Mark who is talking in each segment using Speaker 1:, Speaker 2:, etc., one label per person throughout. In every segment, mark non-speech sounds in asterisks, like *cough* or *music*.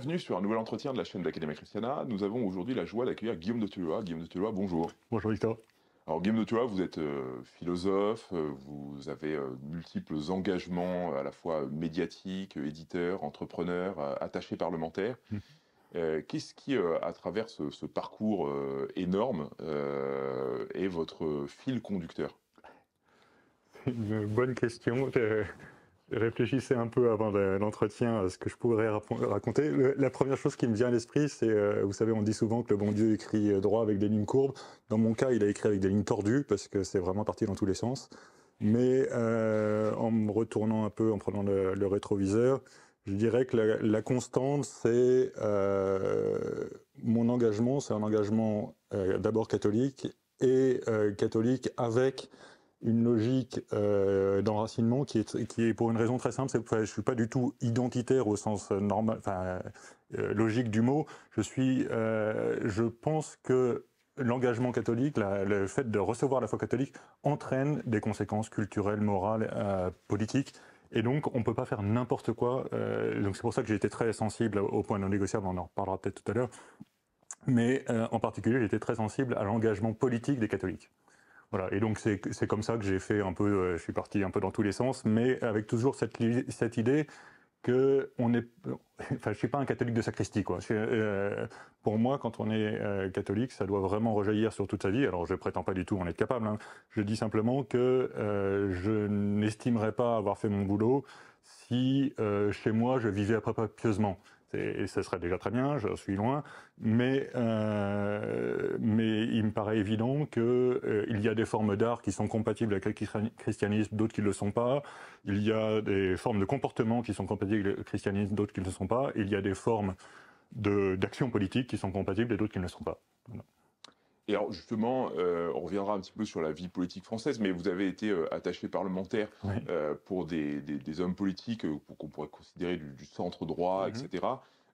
Speaker 1: Bienvenue sur un nouvel entretien de la chaîne l'Académie Christiana. Nous avons aujourd'hui la joie d'accueillir Guillaume de Tulloa. Guillaume de Tulloa, bonjour. Bonjour Victor. Alors Guillaume de Tulloa, vous êtes euh, philosophe, euh, vous avez euh, multiples engagements à la fois médiatiques, éditeurs, entrepreneurs, attachés parlementaire. Mmh. Qu'est-ce qui, à travers ce, ce parcours énorme, est votre fil conducteur
Speaker 2: C'est une bonne question. Réfléchissez un peu avant l'entretien à ce que je pourrais raconter. La première chose qui me vient à l'esprit, c'est, euh, vous savez, on dit souvent que le bon Dieu écrit euh, droit avec des lignes courbes. Dans mon cas, il a écrit avec des lignes tordues parce que c'est vraiment parti dans tous les sens. Mais euh, en me retournant un peu, en prenant le, rétroviseur, je dirais que la, constante, c'est mon engagement, c'est un engagement d'abord catholique et catholique avec une logique euh, d'enracinement qui est, qui est pour une raison très simple, c'est que je suis pas du tout identitaire au sens euh, normal, enfin euh, logique du mot. Je suis, je pense que l'engagement catholique, le fait de recevoir la foi catholique entraîne des conséquences culturelles, morales, politiques. Et donc, on peut pas faire n'importe quoi. donc, c'est pour ça que j'ai été très sensible au point non négociable. On en reparlera peut-être tout à l'heure. Mais en particulier, j'ai été très sensible à l'engagement politique des catholiques. Voilà, et donc c'est comme ça que j'ai fait un peu, euh, je suis parti un peu dans tous les sens, mais avec toujours cette, cette idée que on est, *laughs* enfin, je suis pas un catholique de sacristie quoi. Euh, pour moi, quand on est euh, catholique, ça doit vraiment rejaillir sur toute sa vie. Alors, je prétends pas du tout en être capable. Hein. Je dis simplement que je n'estimerais pas avoir fait mon boulot si chez moi je vivais à peu pieusement. Et ça serait déjà très bien, je suis loin, mais euh, mais il me paraît évident qu'il euh, y a des formes d'art qui sont compatibles avec le christianisme, d'autres qui ne le sont pas. Il y a des formes de comportement qui sont compatibles avec le christianisme, d'autres qui ne le sont pas. Il y a des formes d'action politique qui sont compatibles et d'autres qui ne le sont pas.
Speaker 1: Et alors justement, euh, on reviendra un petit peu sur la vie politique française, mais vous avez été euh, attaché parlementaire euh, pour des, hommes politiques qu'on pourrait considérer du, centre droit, mm-hmm. etc.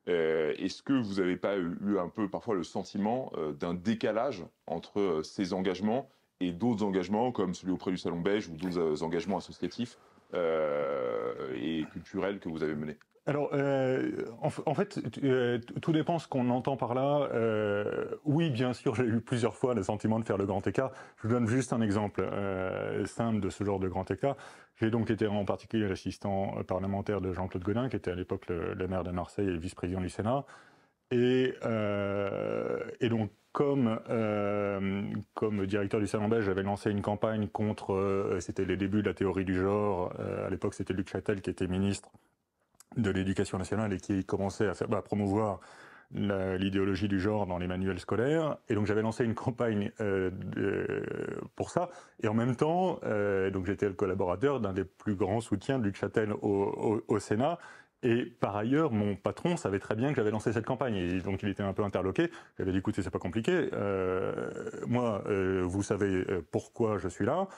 Speaker 1: Est-ce que vous n'avez pas eu un peu parfois le sentiment d'un décalage entre ces engagements et d'autres engagements comme celui auprès du Salon Belge ou d'autres engagements associatifs et culturels que vous avez menés
Speaker 2: alors, euh, en, fait, euh, tout dépend ce qu'on entend par là. Euh, oui, bien sûr, j'ai eu plusieurs fois le sentiment de faire le grand écart. Je vous donne juste un exemple simple de ce genre de grand écart. J'ai donc été en particulier l'assistant parlementaire de Jean-Claude Godin, qui était à l'époque le, maire de Marseille et vice-président du Sénat. Et, donc, comme, directeur du Salon Belge, j'avais lancé une campagne contre, c'était les débuts de la théorie du genre, à l'époque c'était Luc Châtel qui était ministre de l'éducation nationale et qui commençait à, bah, promouvoir l'idéologie du genre dans les manuels scolaires. Et donc j'avais lancé une campagne euh, pour ça. Et en même temps, euh, j'étais le collaborateur d'un des plus grands soutiens de Luc Châtel au, Sénat. Et par ailleurs, mon patron savait très bien que j'avais lancé cette campagne, et donc il était un peu interloqué. J'avais dit écoutez, c'est pas compliqué. Euh, moi, vous savez pourquoi je suis là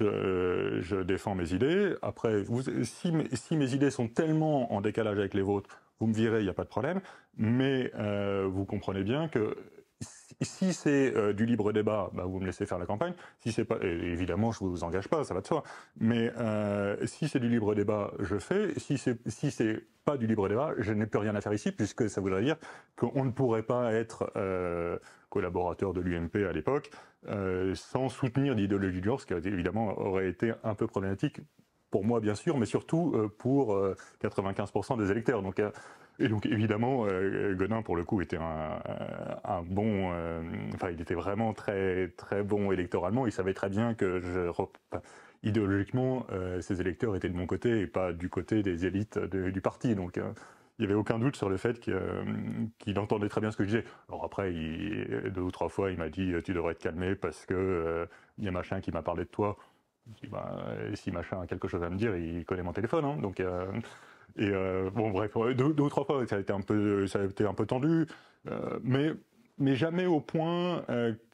Speaker 2: je, euh, je, défends mes idées. Après, vous, si, si, mes idées sont tellement en décalage avec les vôtres, vous me virez, il n'y a pas de problème. Mais euh, vous comprenez bien que si c'est euh, du libre débat, bah, vous me laissez faire la campagne. Si c'est pas, évidemment, je vous engage pas, ça va de soi. Mais euh, si c'est du libre débat, je fais. Si c'est si c'est pas du libre débat, je n'ai plus rien à faire ici, puisque ça voudrait dire qu'on ne pourrait pas être euh, collaborateur de l'UMP à l'époque. Euh, sans soutenir l'idéologie du genre, ce qui évidemment aurait été un peu problématique pour moi bien sûr, mais surtout euh, pour 95% euh, des électeurs. Donc, et donc évidemment, Godin pour le coup était un, bon, enfin il était vraiment très très bon électoralement. Il savait très bien que je idéologiquement, ses électeurs étaient de mon côté et pas du côté des élites du parti. Donc, il n'y avait aucun doute sur le fait euh, qu'il entendait très bien ce que je disais. Alors après, il, deux ou trois fois, il m'a dit tu devrais te calmer parce que euh, il y a machin qui m'a parlé de toi. Je bah, si machin a quelque chose à me dire, il connaît mon téléphone, hein. donc. Euh, et bon, bref, deux, ou trois fois, ça a été un peu, ça a été un peu tendu, mais mais jamais au point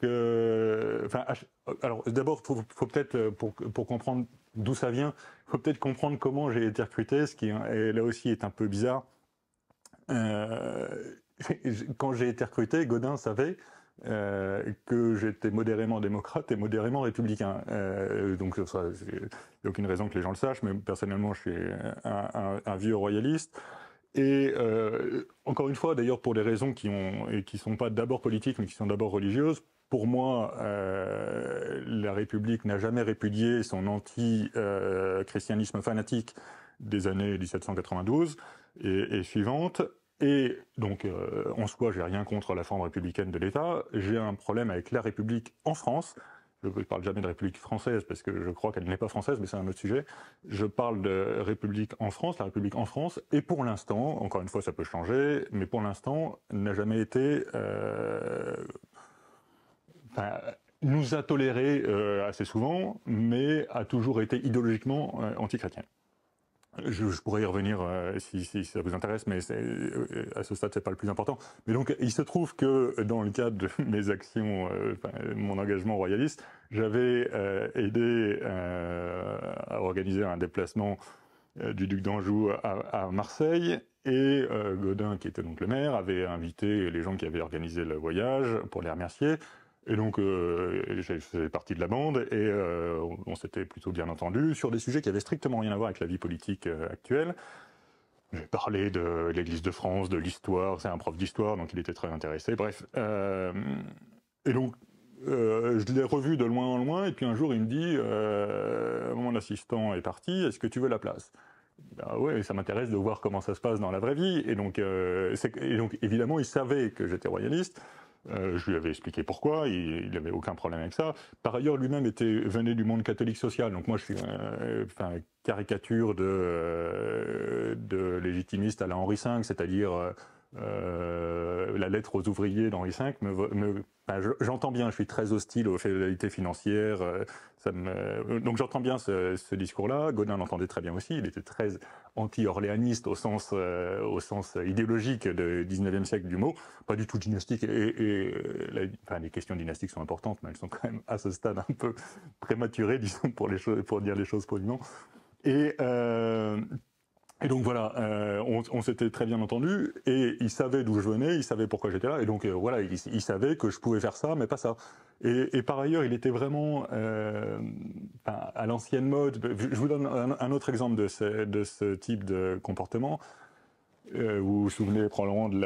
Speaker 2: que. alors d'abord, faut, peut-être pour pour comprendre d'où ça vient, faut peut-être comprendre comment j'ai été recruté, ce qui là aussi est un peu bizarre. Euh, *laughs* quand j'ai été recruté, Godin savait euh, que j'étais modérément démocrate et modérément républicain. Euh, donc il n'y a aucune raison que les gens le sachent, mais personnellement, je suis un, vieux royaliste. Et encore une fois, d'ailleurs, pour des raisons qui ne sont pas d'abord politiques, mais qui sont d'abord religieuses. Pour moi, la République n'a jamais répudié son anti-christianisme fanatique des années 1792 et, suivante. Et donc, euh, en soi, j'ai rien contre la forme républicaine de l'État. J'ai un problème avec la République en France. Je ne parle jamais de République française parce que je crois qu'elle n'est pas française, mais c'est un autre sujet. Je parle de République en France. La République en France, et pour l'instant, encore une fois, ça peut changer, mais pour l'instant, n'a jamais été... Euh, nous a toléré euh, assez souvent, mais a toujours été idéologiquement anti je, pourrais y revenir euh, si, ça vous intéresse, mais euh, à ce stade, ce n'est pas le plus important. Mais donc, il se trouve que dans le cadre de *laughs* mes actions, euh, mon engagement royaliste, j'avais aidé à organiser un déplacement du duc d'Anjou à, à, Marseille, et Godin, qui était donc le maire, avait invité les gens qui avaient organisé le voyage pour les remercier. Et donc, euh, je partie de la bande et euh, on, s'était plutôt bien entendu sur des sujets qui avaient strictement rien à voir avec la vie politique euh, actuelle. J'ai parlé de l'Église de France, de l'histoire. C'est un prof d'histoire, donc il était très intéressé. Bref. Euh, et donc, je l'ai revu de loin en loin. Et puis un jour, il me dit, mon assistant est parti. Est-ce que tu veux la place bah ouais, ça m'intéresse de voir comment ça se passe dans la vraie vie. et donc évidemment, il savait que j'étais royaliste. Euh, je lui avais expliqué pourquoi, il n'avait aucun problème avec ça. Par ailleurs, lui-même était venait du monde catholique social, donc moi je suis caricature de euh, de légitimiste à la Henri V, c'est-à-dire euh, la lettre aux ouvriers d'Henri V. j'entends bien, je suis très hostile aux féodalités financières, euh, donc j'entends bien ce, discours-là. Godin l'entendait très bien aussi. Il était très anti-orléaniste au sens euh, au sens idéologique du 19e siècle du mot. Pas du tout dynastique. Et, enfin, les questions dynastiques sont importantes, mais elles sont quand même à ce stade un peu prématurées, disons, pour les pour dire les choses poliment. Et euh, et donc voilà, euh, on, s'était très bien entendu, et il savait d'où je venais, il savait pourquoi j'étais là, et donc euh, voilà, il, savait que je pouvais faire ça, mais pas ça. Et, par ailleurs, il était vraiment euh, à, l'ancienne mode. Je vous donne un, autre exemple de ce type de comportement. Euh, vous vous souvenez probablement de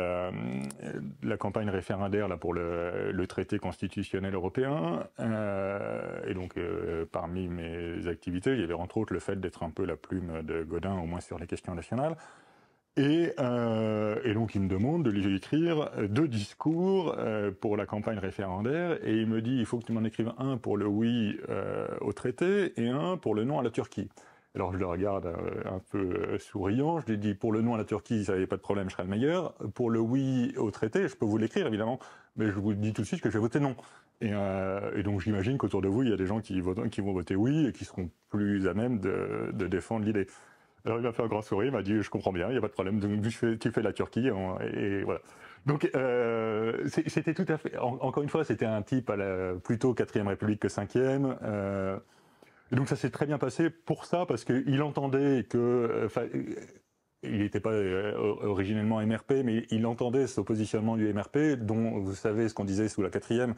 Speaker 2: la, campagne référendaire là, pour le, traité constitutionnel européen. Euh, et donc, euh, parmi mes activités, il y avait entre autres le fait d'être un peu la plume de Godin, au moins sur les questions nationales. et donc, il me demande de lui écrire deux discours pour la campagne référendaire. Et il me dit, il faut que tu m'en écrives un pour le oui au traité et un pour le non à la Turquie. Alors je le regarde euh, un peu euh, souriant, je lui dis pour le non à la Turquie, ça n'avait pas de problème, je serai le meilleur. Pour le oui au traité, je peux vous l'écrire évidemment, mais je vous dis tout de suite que je vais voter non. Et, euh, donc j'imagine qu'autour de vous, il y a des gens qui, vont voter oui et qui seront plus à même de, défendre l'idée. Alors il m'a fait un grand sourire, il m'a dit je comprends bien, il n'y a pas de problème, tu fais, la Turquie et, voilà. Donc c'était tout à fait, encore une fois, c'était un type à la, plutôt quatrième république que 5 Euh, et donc ça s'est très bien passé pour ça, parce qu'il entendait que... Euh, euh, il n'était pas euh, originellement MRP, mais il entendait ce positionnement du MRP, dont vous savez ce qu'on disait sous la quatrième,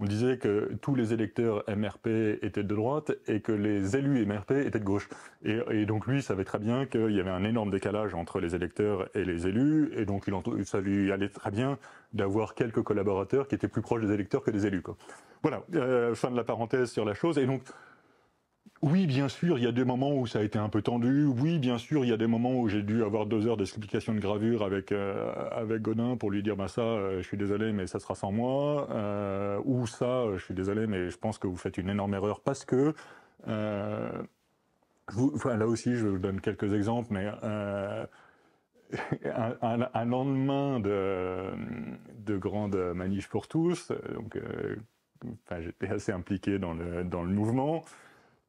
Speaker 2: on disait que tous les électeurs MRP étaient de droite et que les élus MRP étaient de gauche. Et, donc lui savait très bien qu'il y avait un énorme décalage entre les électeurs et les élus, et donc il ça lui allait très bien d'avoir quelques collaborateurs qui étaient plus proches des électeurs que des élus. Voilà, fin de la parenthèse sur la chose. Et donc oui, bien sûr, il y a des moments où ça a été un peu tendu. Oui, bien sûr, il y a des moments où j'ai dû avoir deux heures d'explication de gravure avec euh, Godin pour lui dire bah, ça, euh, je suis désolé, mais ça sera sans moi. Euh, ou ça, je suis désolé, mais je pense que vous faites une énorme erreur parce que. là aussi, je vous donne quelques exemples, mais *laughs* un, lendemain de, de grande manif pour tous, donc j'étais assez impliqué dans le mouvement.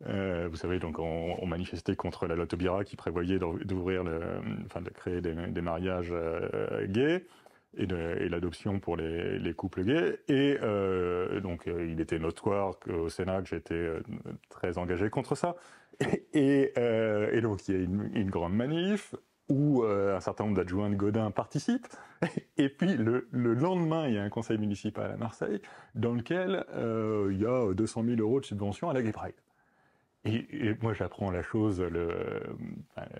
Speaker 2: Euh, vous savez, donc on, manifestait contre la loi Taubira qui prévoyait d'ouvrir, enfin de créer des, mariages euh, gays et, l'adoption pour les, couples gays. Et euh, donc il était notoire qu'au Sénat que j'étais très engagé contre ça. Et, donc il y a une, grande manif où un certain nombre d'adjoints de Godin participent. Et puis le, lendemain, il y a un conseil municipal à Marseille dans lequel il y a 200 000 euros de subvention à la Gay et, moi, j'apprends la chose le,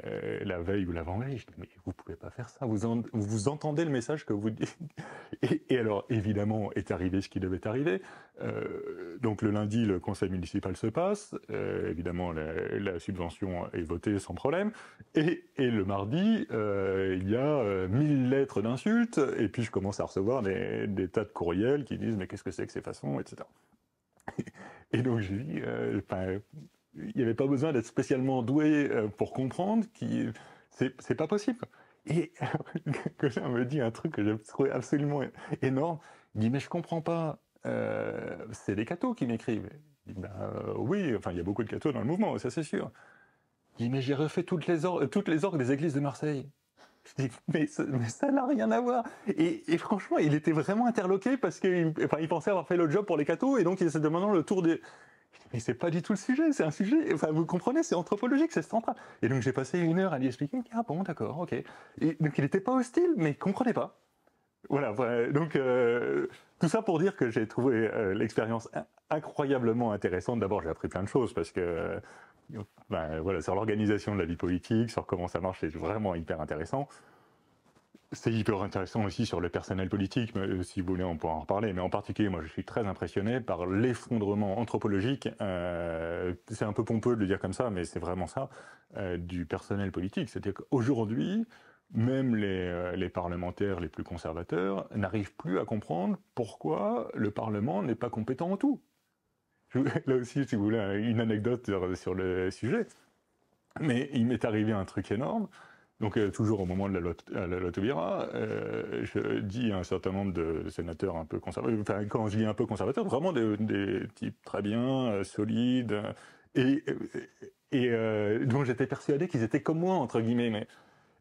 Speaker 2: euh, la veille ou l'avant-veille. Je dis, mais vous pouvez pas faire ça. Vous, vous entendez le message que vous dites. *laughs* Et, alors, évidemment, est arrivé ce qui devait arriver. Euh, donc, le lundi, le conseil municipal se passe. Euh, évidemment, la, subvention est votée sans problème. Et, le mardi, il y a mille lettres d'insultes. Et puis, je commence à recevoir des, tas de courriels qui disent, mais qu'est-ce que c'est que ces façons, etc. *laughs* Et donc, je dis, il n'y avait pas besoin d'être spécialement doué euh, pour comprendre, qui c'est pas possible. Et *laughs* collègue me dit un truc que j'ai trouvé absolument énorme. Il dit mais je comprends pas, euh, c'est les cathos qui m'écrivent. Ben, euh, oui, enfin il y a beaucoup de cathos dans le mouvement, ça c'est sûr. Il dit mais j'ai refait toutes les orgues, toutes les orgues des églises de Marseille. Je dis, mais, ça n'a rien à voir. Et, franchement, il était vraiment interloqué parce qu'il enfin, il pensait avoir fait le job pour les cathos et donc il se demandant le tour des, mais c'est pas du tout le sujet, c'est un sujet, enfin vous comprenez, c'est anthropologique, c'est central. Et donc j'ai passé une heure à lui expliquer, ah bon, d'accord, ok. Et donc il n'était pas hostile, mais il comprenait pas. Voilà, donc euh, tout ça pour dire que j'ai trouvé euh, l'expérience incroyablement intéressante. D'abord, j'ai appris plein de choses parce que euh, ben, voilà, sur l'organisation de la vie politique, sur comment ça marche, c'est vraiment hyper intéressant c'est hyper intéressant aussi sur le personnel politique, euh, si vous voulez, on pourra en reparler. Mais en particulier, moi, je suis très impressionné par l'effondrement anthropologique. Euh, c'est un peu pompeux de le dire comme ça, mais c'est vraiment ça euh, du personnel politique. C'est-à-dire qu'aujourd'hui, même les, parlementaires les plus conservateurs n'arrivent plus à comprendre pourquoi le Parlement n'est pas compétent en tout. là aussi, si vous voulez, une anecdote sur le sujet. Mais il m'est arrivé un truc énorme. Donc euh, toujours au moment de la, loi euh, la euh, je dis à un certain nombre de sénateurs un peu conservateurs, enfin quand je dis un peu conservateurs, vraiment des, types très bien, solides, et, dont j'étais persuadé qu'ils étaient comme moi, entre guillemets. Mais...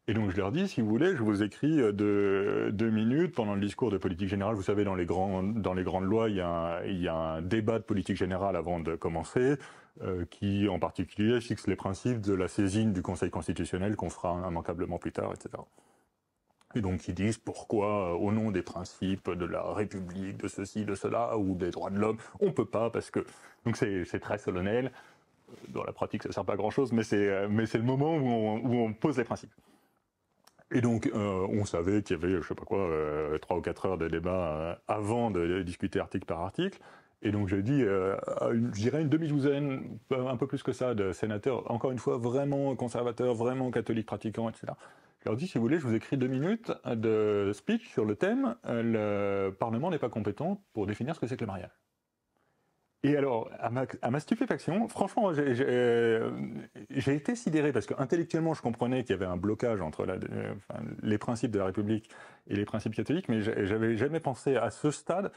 Speaker 2: Et donc je leur dis, si vous voulez, je vous écris deux minutes pendant le discours de politique générale. Vous savez, dans les, dans les grandes lois, il y, il y a un débat de politique générale avant de commencer. Euh, qui en particulier fixe les principes de la saisine du Conseil constitutionnel qu'on fera immanquablement plus tard, etc. Et donc ils disent pourquoi, euh, au nom des principes de la République, de ceci, de cela, ou des droits de l'homme, on ne peut pas parce que donc c'est très solennel. Dans la pratique, ça ne sert pas à grand chose, euh, mais c'est le moment où on, pose les principes. Et donc, on savait qu'il y avait, je sais pas quoi, trois ou quatre heures de débat avant de discuter article par article. Et donc je dis, euh, je dirais une demi-douzaine, un peu plus que ça, de sénateurs, encore une fois, vraiment conservateurs, vraiment catholiques pratiquants, etc. Je leur dis, si vous voulez, je vous écris deux minutes de speech sur le thème, euh, le Parlement n'est pas compétent pour définir ce que c'est que le mariage. Et alors, à ma, à stupéfaction, franchement, euh, j'ai été sidéré parce que intellectuellement, je comprenais qu'il y avait un blocage entre la, euh, les principes de la République et les principes catholiques, mais j'avais jamais pensé à ce stade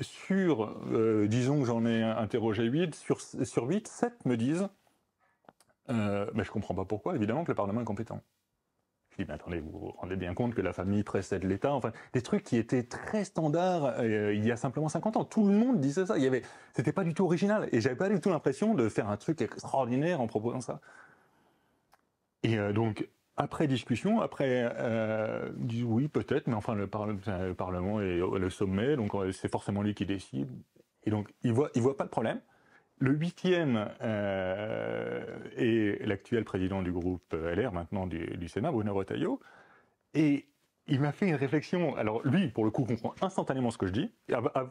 Speaker 2: sur, euh, disons que j'en ai interrogé 8, sur, sur 8, 7 me disent, euh, mais je comprends pas pourquoi, évidemment que le Parlement est compétent. Je dis, mais attendez, vous vous rendez bien compte que la famille précède l'État, enfin, des trucs qui étaient très standards euh, il y a simplement 50 ans. Tout le monde disait ça. Il y avait, c'était pas du tout original. Et j'avais pas du tout l'impression de faire un truc extraordinaire en proposant ça. Et donc, après discussion, après, euh, oui, peut-être, mais enfin, le, Parlement est le sommet, donc euh, c'est forcément lui qui décide. Et donc, il voit, il voit pas le problème. Le huitième euh, est l'actuel président du groupe euh, LR, maintenant du, Sénat, Bruno Retailleau. Et il m'a fait une réflexion. Alors lui, pour le coup, comprend instantanément ce que je dis.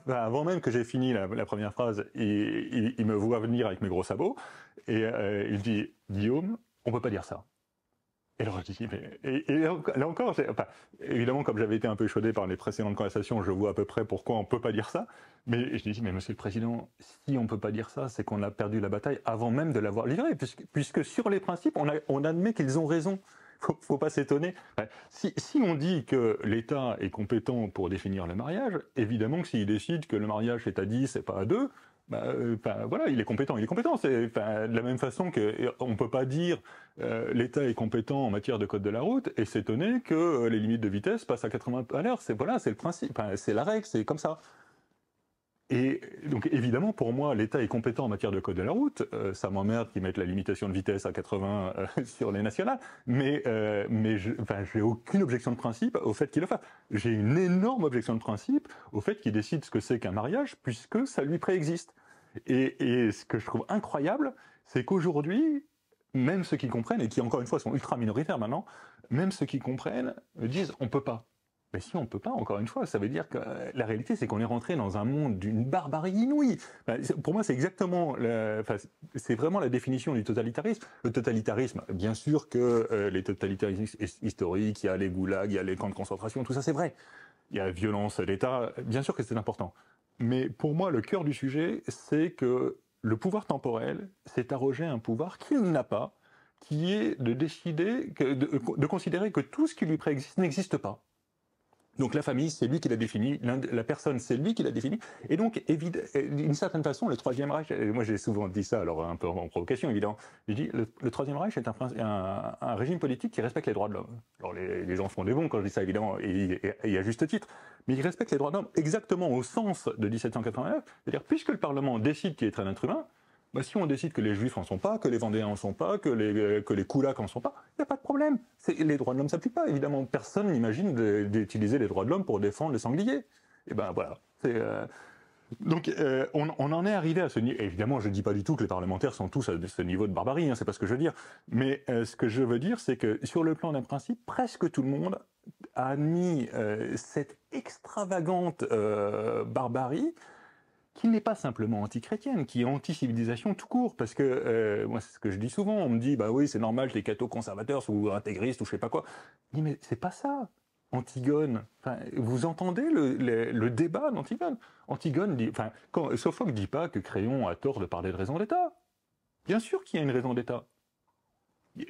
Speaker 2: Avant même que j'ai fini la, première phrase, il, il, me voit venir avec mes gros sabots. Et euh, il dit, Guillaume, on peut pas dire ça. Et je dis, mais, là encore, évidemment, comme j'avais été un peu chaudé par les précédentes conversations, je vois à peu près pourquoi on peut pas dire ça. Mais je dis, mais Monsieur le Président, si on peut pas dire ça, c'est qu'on a perdu la bataille avant même de l'avoir livrée, puisque, sur les principes, on, admet qu'ils ont raison. Faut, faut pas s'étonner. si, si on dit que l'État est compétent pour définir le mariage, évidemment que s'il décide que le mariage est à 10 c'est pas à 2, bah, euh, voilà, il est compétent, il est compétent. de la même façon que on peut pas dire euh, l'État est compétent en matière de code de la route et s'étonner que euh, les limites de vitesse passent à 80 à l'heure. C'est voilà, c'est le principe, c'est la règle, c'est comme ça. Et donc évidemment, pour moi, l'État est compétent en matière de code de la route. Euh, ça m'emmerde qu'ils mettent la limitation de vitesse à 80 euh, *laughs* sur les nationales, mais euh, je, n'ai aucune objection de principe au fait qu'il le fasse. J'ai une énorme objection de principe au fait qu'il décide ce que c'est qu'un mariage, puisque ça lui préexiste. Et, et ce que je trouve incroyable, c'est qu'aujourd'hui, même ceux qui comprennent et qui encore une fois sont ultra minoritaires maintenant, même ceux qui comprennent disent on peut pas. Mais si on peut pas, encore une fois, ça veut dire que euh, la réalité, c'est qu'on est rentré dans un monde d'une barbarie inouïe. Pour moi, c'est exactement, c'est vraiment la définition du totalitarisme. Le totalitarisme, bien sûr que euh, les totalitarismes historiques, il y a les goulags, il y a les camps de concentration, tout ça, c'est vrai. Il y a violence d'État, bien sûr que c'est important. Mais pour moi, le cœur du sujet, c'est que le pouvoir temporel s'est arrogé un pouvoir qu'il n'a pas, qui est de décider, que, de considérer que tout ce qui lui préexiste n'existe pas. Donc la famille, c'est lui qui l'a définie, la personne, c'est lui qui l'a défini. Et donc, euh, d'une certaine façon, le Troisième Reich, euh, moi j'ai souvent dit ça, alors un peu en provocation évidemment, je dis, le, Troisième Reich est un, régime politique qui respecte les droits de l'homme. Alors les, gens font des bons quand je dis ça évidemment, et, à juste titre, mais il respecte les droits de l'homme exactement au sens de 1789, c'est-à-dire puisque le Parlement décide qu'il est un être humain, bah, si on décide que les Juifs en sont pas, que les Vendéens en sont pas, que les, euh, que les Koulaks en sont pas, il n'y a pas de problème. Les droits de l'homme s'appliquent pas. Évidemment, personne n'imagine d'utiliser les droits de l'homme pour défendre les sangliers. Et eh ben voilà. Euh, donc euh, on, en est arrivé à ce niveau. Évidemment, je ne dis pas du tout que les parlementaires sont tous à ce niveau de barbarie. Hein, c'est pas ce que je veux dire. Mais ce que je veux dire, c'est que sur le plan d'un principe, presque tout le monde a admis cette extravagante barbarie qui n'est pas simplement anti-chrétienne, qui est anti-civilisation tout court, parce que euh, moi c'est ce que je dis souvent, on me dit bah oui c'est normal, les cathos conservateurs ou intégristes ou je sais pas quoi. Je dis mais c'est pas ça. Antigone, enfin, vous entendez le, le, débat d'Antigone Antigone dit, enfin, quand Sophocle dit pas que Créon a tort de parler de raison d'État. Bien sûr qu'il y a une raison d'État.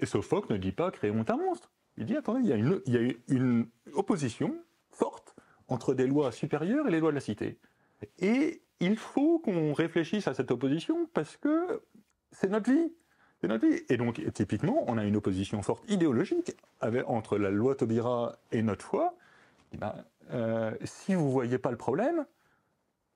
Speaker 2: Sophocle ne dit pas Créon est un monstre. Il dit attendez, il y a une, il y a une opposition forte entre des lois supérieures et les lois de la cité. Et il faut qu'on réfléchisse à cette opposition parce que c'est notre vie. C'est notre vie. Et donc, typiquement, on a une opposition forte idéologique entre la loi Taubira et notre foi. Eh ben, euh, si vous voyez pas le problème,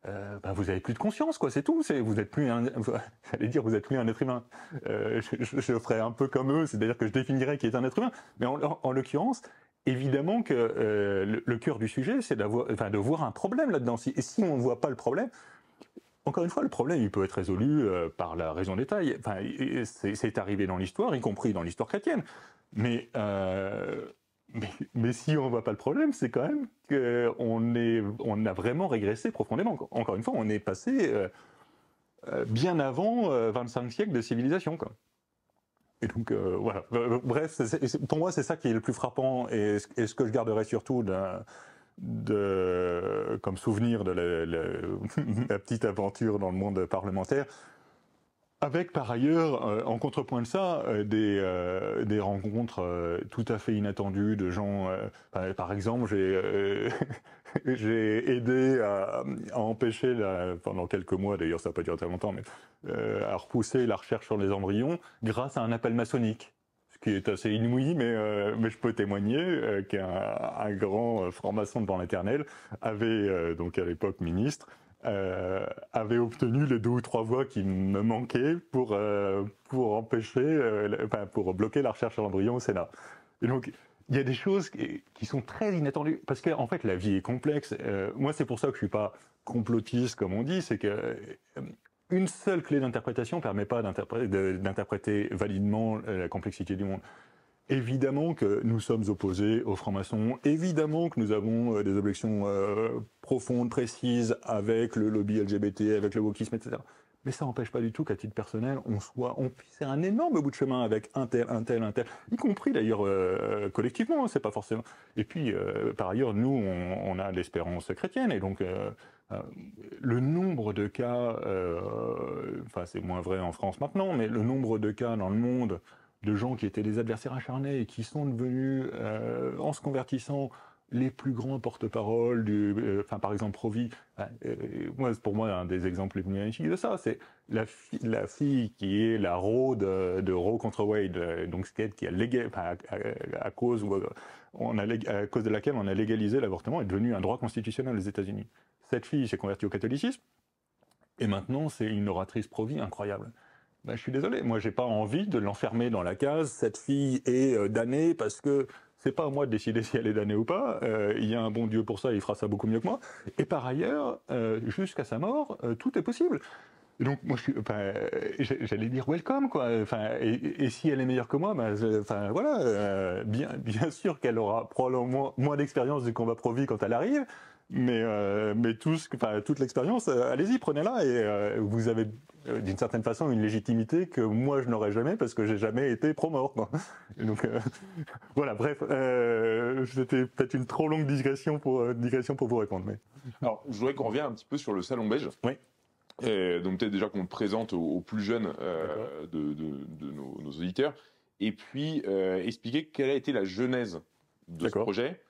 Speaker 2: euh, ben, vous avez plus de conscience, quoi. C'est tout. C'est, vous êtes plus un, *laughs* dire, vous êtes plus un être humain. Euh, je, ferai un peu comme eux, c'est-à-dire que je définirais qui est un être humain. Mais en l'occurrence, évidemment que euh, le, cœur du sujet, c'est de voir un problème là-dedans. et si on ne voit pas le problème, encore une fois, le problème, il peut être résolu euh, par la raison des tailles. Enfin, c'est arrivé dans l'histoire, y compris dans l'histoire chrétienne. Euh, mais, mais, si on ne voit pas le problème, c'est quand même qu'on est, on a vraiment régressé profondément. Encore une fois, on est passé bien avant 25 siècles de civilisation. Quoi. Et donc euh, voilà. Euh, euh, bref, pour moi, c'est ça qui est le plus frappant et, ce que je garderai surtout de, comme souvenir de *laughs* la, petite aventure dans le monde parlementaire, avec par ailleurs, euh, en contrepoint de ça, euh, euh, des, rencontres tout à fait inattendues de gens. par exemple, j'ai *laughs* aidé à, empêcher la, pendant quelques mois, d'ailleurs ça n'a pas duré très longtemps, mais à repousser la recherche sur les embryons grâce à un appel maçonnique ce qui est assez inouï, mais, je peux témoigner qu'un grand franc-maçon devant l'éternel avait, donc à l'époque ministre, euh, avait obtenu les deux ou trois voix qui me manquaient pour, euh, pour empêcher, euh, enfin, pour bloquer la recherche sur l'embryon au Sénat. donc, il y a des choses qui, sont très inattendues, parce qu'en en fait, la vie est complexe. moi, c'est pour ça que je suis pas complotiste, comme on dit, c'est que une seule clé d'interprétation permet pas d'interpréter validement la complexité du monde. Évidemment que nous sommes opposés aux francs-maçons, évidemment que nous avons euh, des objections euh, profondes, précises avec le lobby LGBT, avec le wokisme, etc. Mais ça n'empêche pas du tout qu'à titre personnel, on soit, on un énorme bout de chemin avec un tel, un tel, un tel, y compris d'ailleurs euh, collectivement, hein, c'est pas forcément. Et puis, par ailleurs, nous, on, a l'espérance chrétienne, et donc le nombre de cas, enfin c'est moins vrai en France maintenant, mais le nombre de cas dans le monde de gens qui étaient des adversaires acharnés et qui sont devenus, euh, en se convertissant, les plus grands porte-parole du, euh, par exemple Provi, euh, pour moi un des exemples les plus magnifiques de ça, c'est la, fille qui est la Roe de, de Roe contre Wade, donc skate qui a légué à, cause à cause de laquelle on a légalisé l'avortement est devenu un droit constitutionnel aux États-Unis. Cette fille s'est convertie au catholicisme et maintenant c'est une oratrice Provi incroyable ben, je suis désolé, moi j'ai pas envie de l'enfermer dans la case. Cette fille est euh, damnée parce que c'est pas à moi de décider si elle est damnée ou pas. Euh, il y a un bon Dieu pour ça, il fera ça beaucoup mieux que moi. Et par ailleurs, euh, jusqu'à sa mort, tout est possible. donc moi, je suis j'allais dire welcome quoi. Enfin, et, si elle est meilleure que moi, ben, enfin voilà, bien bien sûr qu'elle aura probablement moins d'expérience du combat pro vie quand elle arrive mais mais tout ce, toute l'expérience, allez-y, prenez-la et vous avez euh, d'une certaine façon une légitimité que moi je n'aurais jamais parce que j'ai jamais été pro-mort. Donc euh, *laughs* voilà, bref, euh, c'était peut-être une trop longue digression pour digression pour vous répondre. Mais
Speaker 1: alors, je voudrais qu'on revienne un petit peu sur le salon beige. Oui. donc peut-être déjà qu'on présente aux, plus jeunes de, de, nos, nos, auditeurs, et puis expliquer quelle a été la genèse de ce projet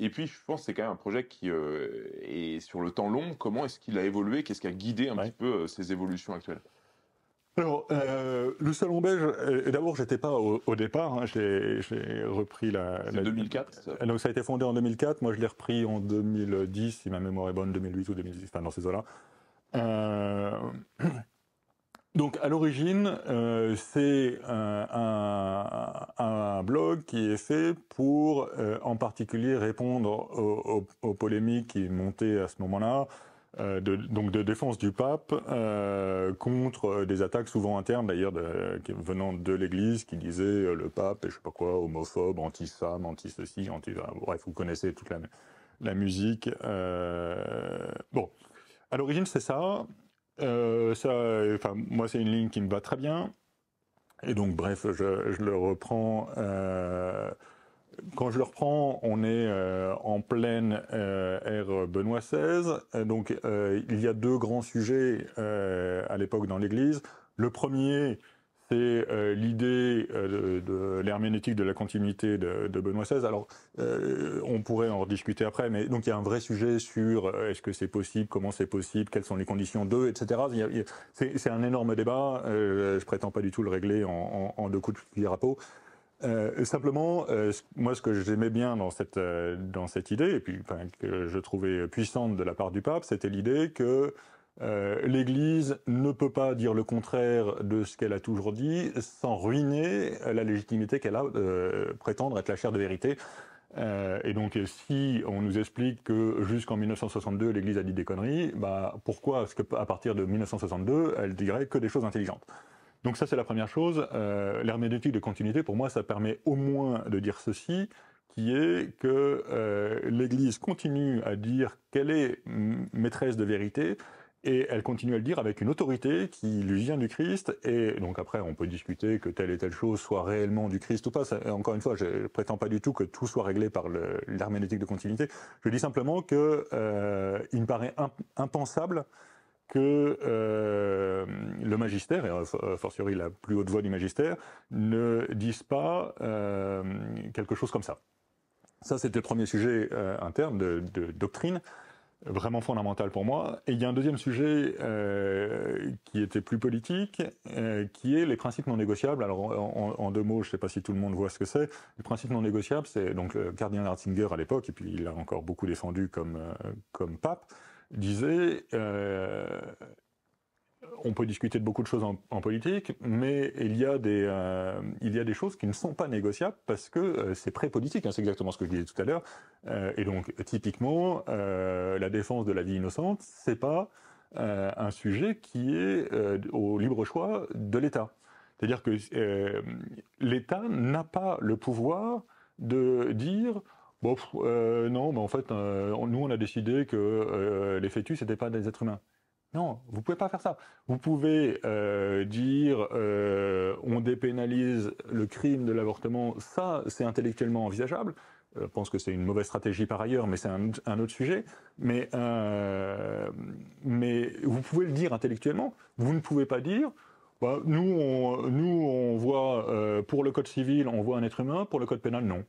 Speaker 1: et puis, je pense que c'est quand même un projet qui euh, est sur le temps long. Comment est-ce qu'il a évolué Qu'est-ce qui a guidé un petit peu ces euh, évolutions actuelles
Speaker 2: alors, euh, le salon belge, d'abord, d'abord, n'étais pas au, départ, hein. j'ai repris la... 2004 ah, Donc ça a été fondé en 2004, moi je l'ai repris en 2010, si ma mémoire est bonne, 2008 ou 2010, enfin dans ces eaux-là. Euh, *clears throat* Donc à l'origine, euh, c'est un, blog qui est fait pour euh, en particulier répondre aux, polémiques qui montaient à ce moment-là, euh, de, donc de défense du pape contre des attaques souvent internes d'ailleurs venant de l'Église qui disaient le pape et je sais pas quoi homophobe, anti-femme, anti-ceci, anti bref vous connaissez toute la musique. bon, à l'origine c'est ça. Euh, ça, enfin, moi, c'est une ligne qui me va très bien. Et donc, bref, je, le reprends. Euh, quand je le reprends, on est euh, en pleine ère Benoît XVI. Donc, il y a deux grands sujets à l'époque dans l'Église. Le premier, c'est euh, l'idée euh, de, l'herménétique l'herméneutique de la continuité de, Benoît XVI. Alors, euh, on pourrait en rediscuter après, mais donc il y a un vrai sujet sur est-ce que c'est possible, comment c'est possible, quelles sont les conditions d'eux, etc. C'est un énorme débat. je ne prétends pas du tout le régler en, deux coups de pied à peau. simplement, moi, ce que j'aimais bien dans cette dans cette idée, et puis que je trouvais puissante de la part du pape, c'était l'idée que euh, L'Église ne peut pas dire le contraire de ce qu'elle a toujours dit sans ruiner la légitimité qu'elle a de euh, prétendre être la chair de vérité. Euh, et donc, si on nous explique que jusqu'en 1962 l'Église a dit des conneries, bah pourquoi est-ce partir de 1962 elle dirait que des choses intelligentes Donc ça, c'est la première chose. L'herméneutique de continuité, pour moi, ça permet au moins de dire ceci qui est que l'Église continue à dire qu'elle est maîtresse de vérité, et elle continue à le dire avec une autorité qui lui vient du Christ. Et donc après, on peut discuter que telle et telle chose soit réellement du Christ ou pas. encore une fois, je prétends pas du tout que tout soit réglé par l'herméneutique de continuité. Je dis simplement qu'il euh, me paraît impensable que euh, le magistère, et fortiori la plus haute voix du magistère, ne dise pas euh, quelque chose comme ça. Ça, c'était le premier sujet interne de, de doctrine vraiment fondamental pour moi. Et il y a un deuxième sujet euh, qui était plus politique, euh, qui est les principes non négociables. Alors en, deux mots, je ne sais pas si tout le monde voit ce que c'est. Les principes non négociables, c'est donc le cardinal Ratzinger à l'époque, et puis il l'a encore beaucoup défendu comme euh, comme pape, disait on peut discuter de beaucoup de choses en, politique, mais il y a des euh, il y a des choses qui ne sont pas négociables parce que euh, c'est pré-politique. Hein, c'est exactement ce que je disais tout à l'heure. Euh, et donc typiquement, la défense de la vie innocente, c'est pas un sujet qui est au libre choix de l'État. C'est-à-dire que l'État n'a pas le pouvoir de dire bon non, mais en fait nous on a décidé que les fœtus n'étaient pas des êtres humains. Non, vous pouvez pas faire ça. Vous pouvez euh, dire euh, on dépénalise le crime de l'avortement, ça c'est intellectuellement envisageable. Euh, je pense que c'est une mauvaise stratégie par ailleurs, mais c'est un, autre sujet. Mais vous pouvez le dire intellectuellement. Vous ne pouvez pas dire bah, nous nous on voit pour le code civil on voit un être humain, pour le code pénal non.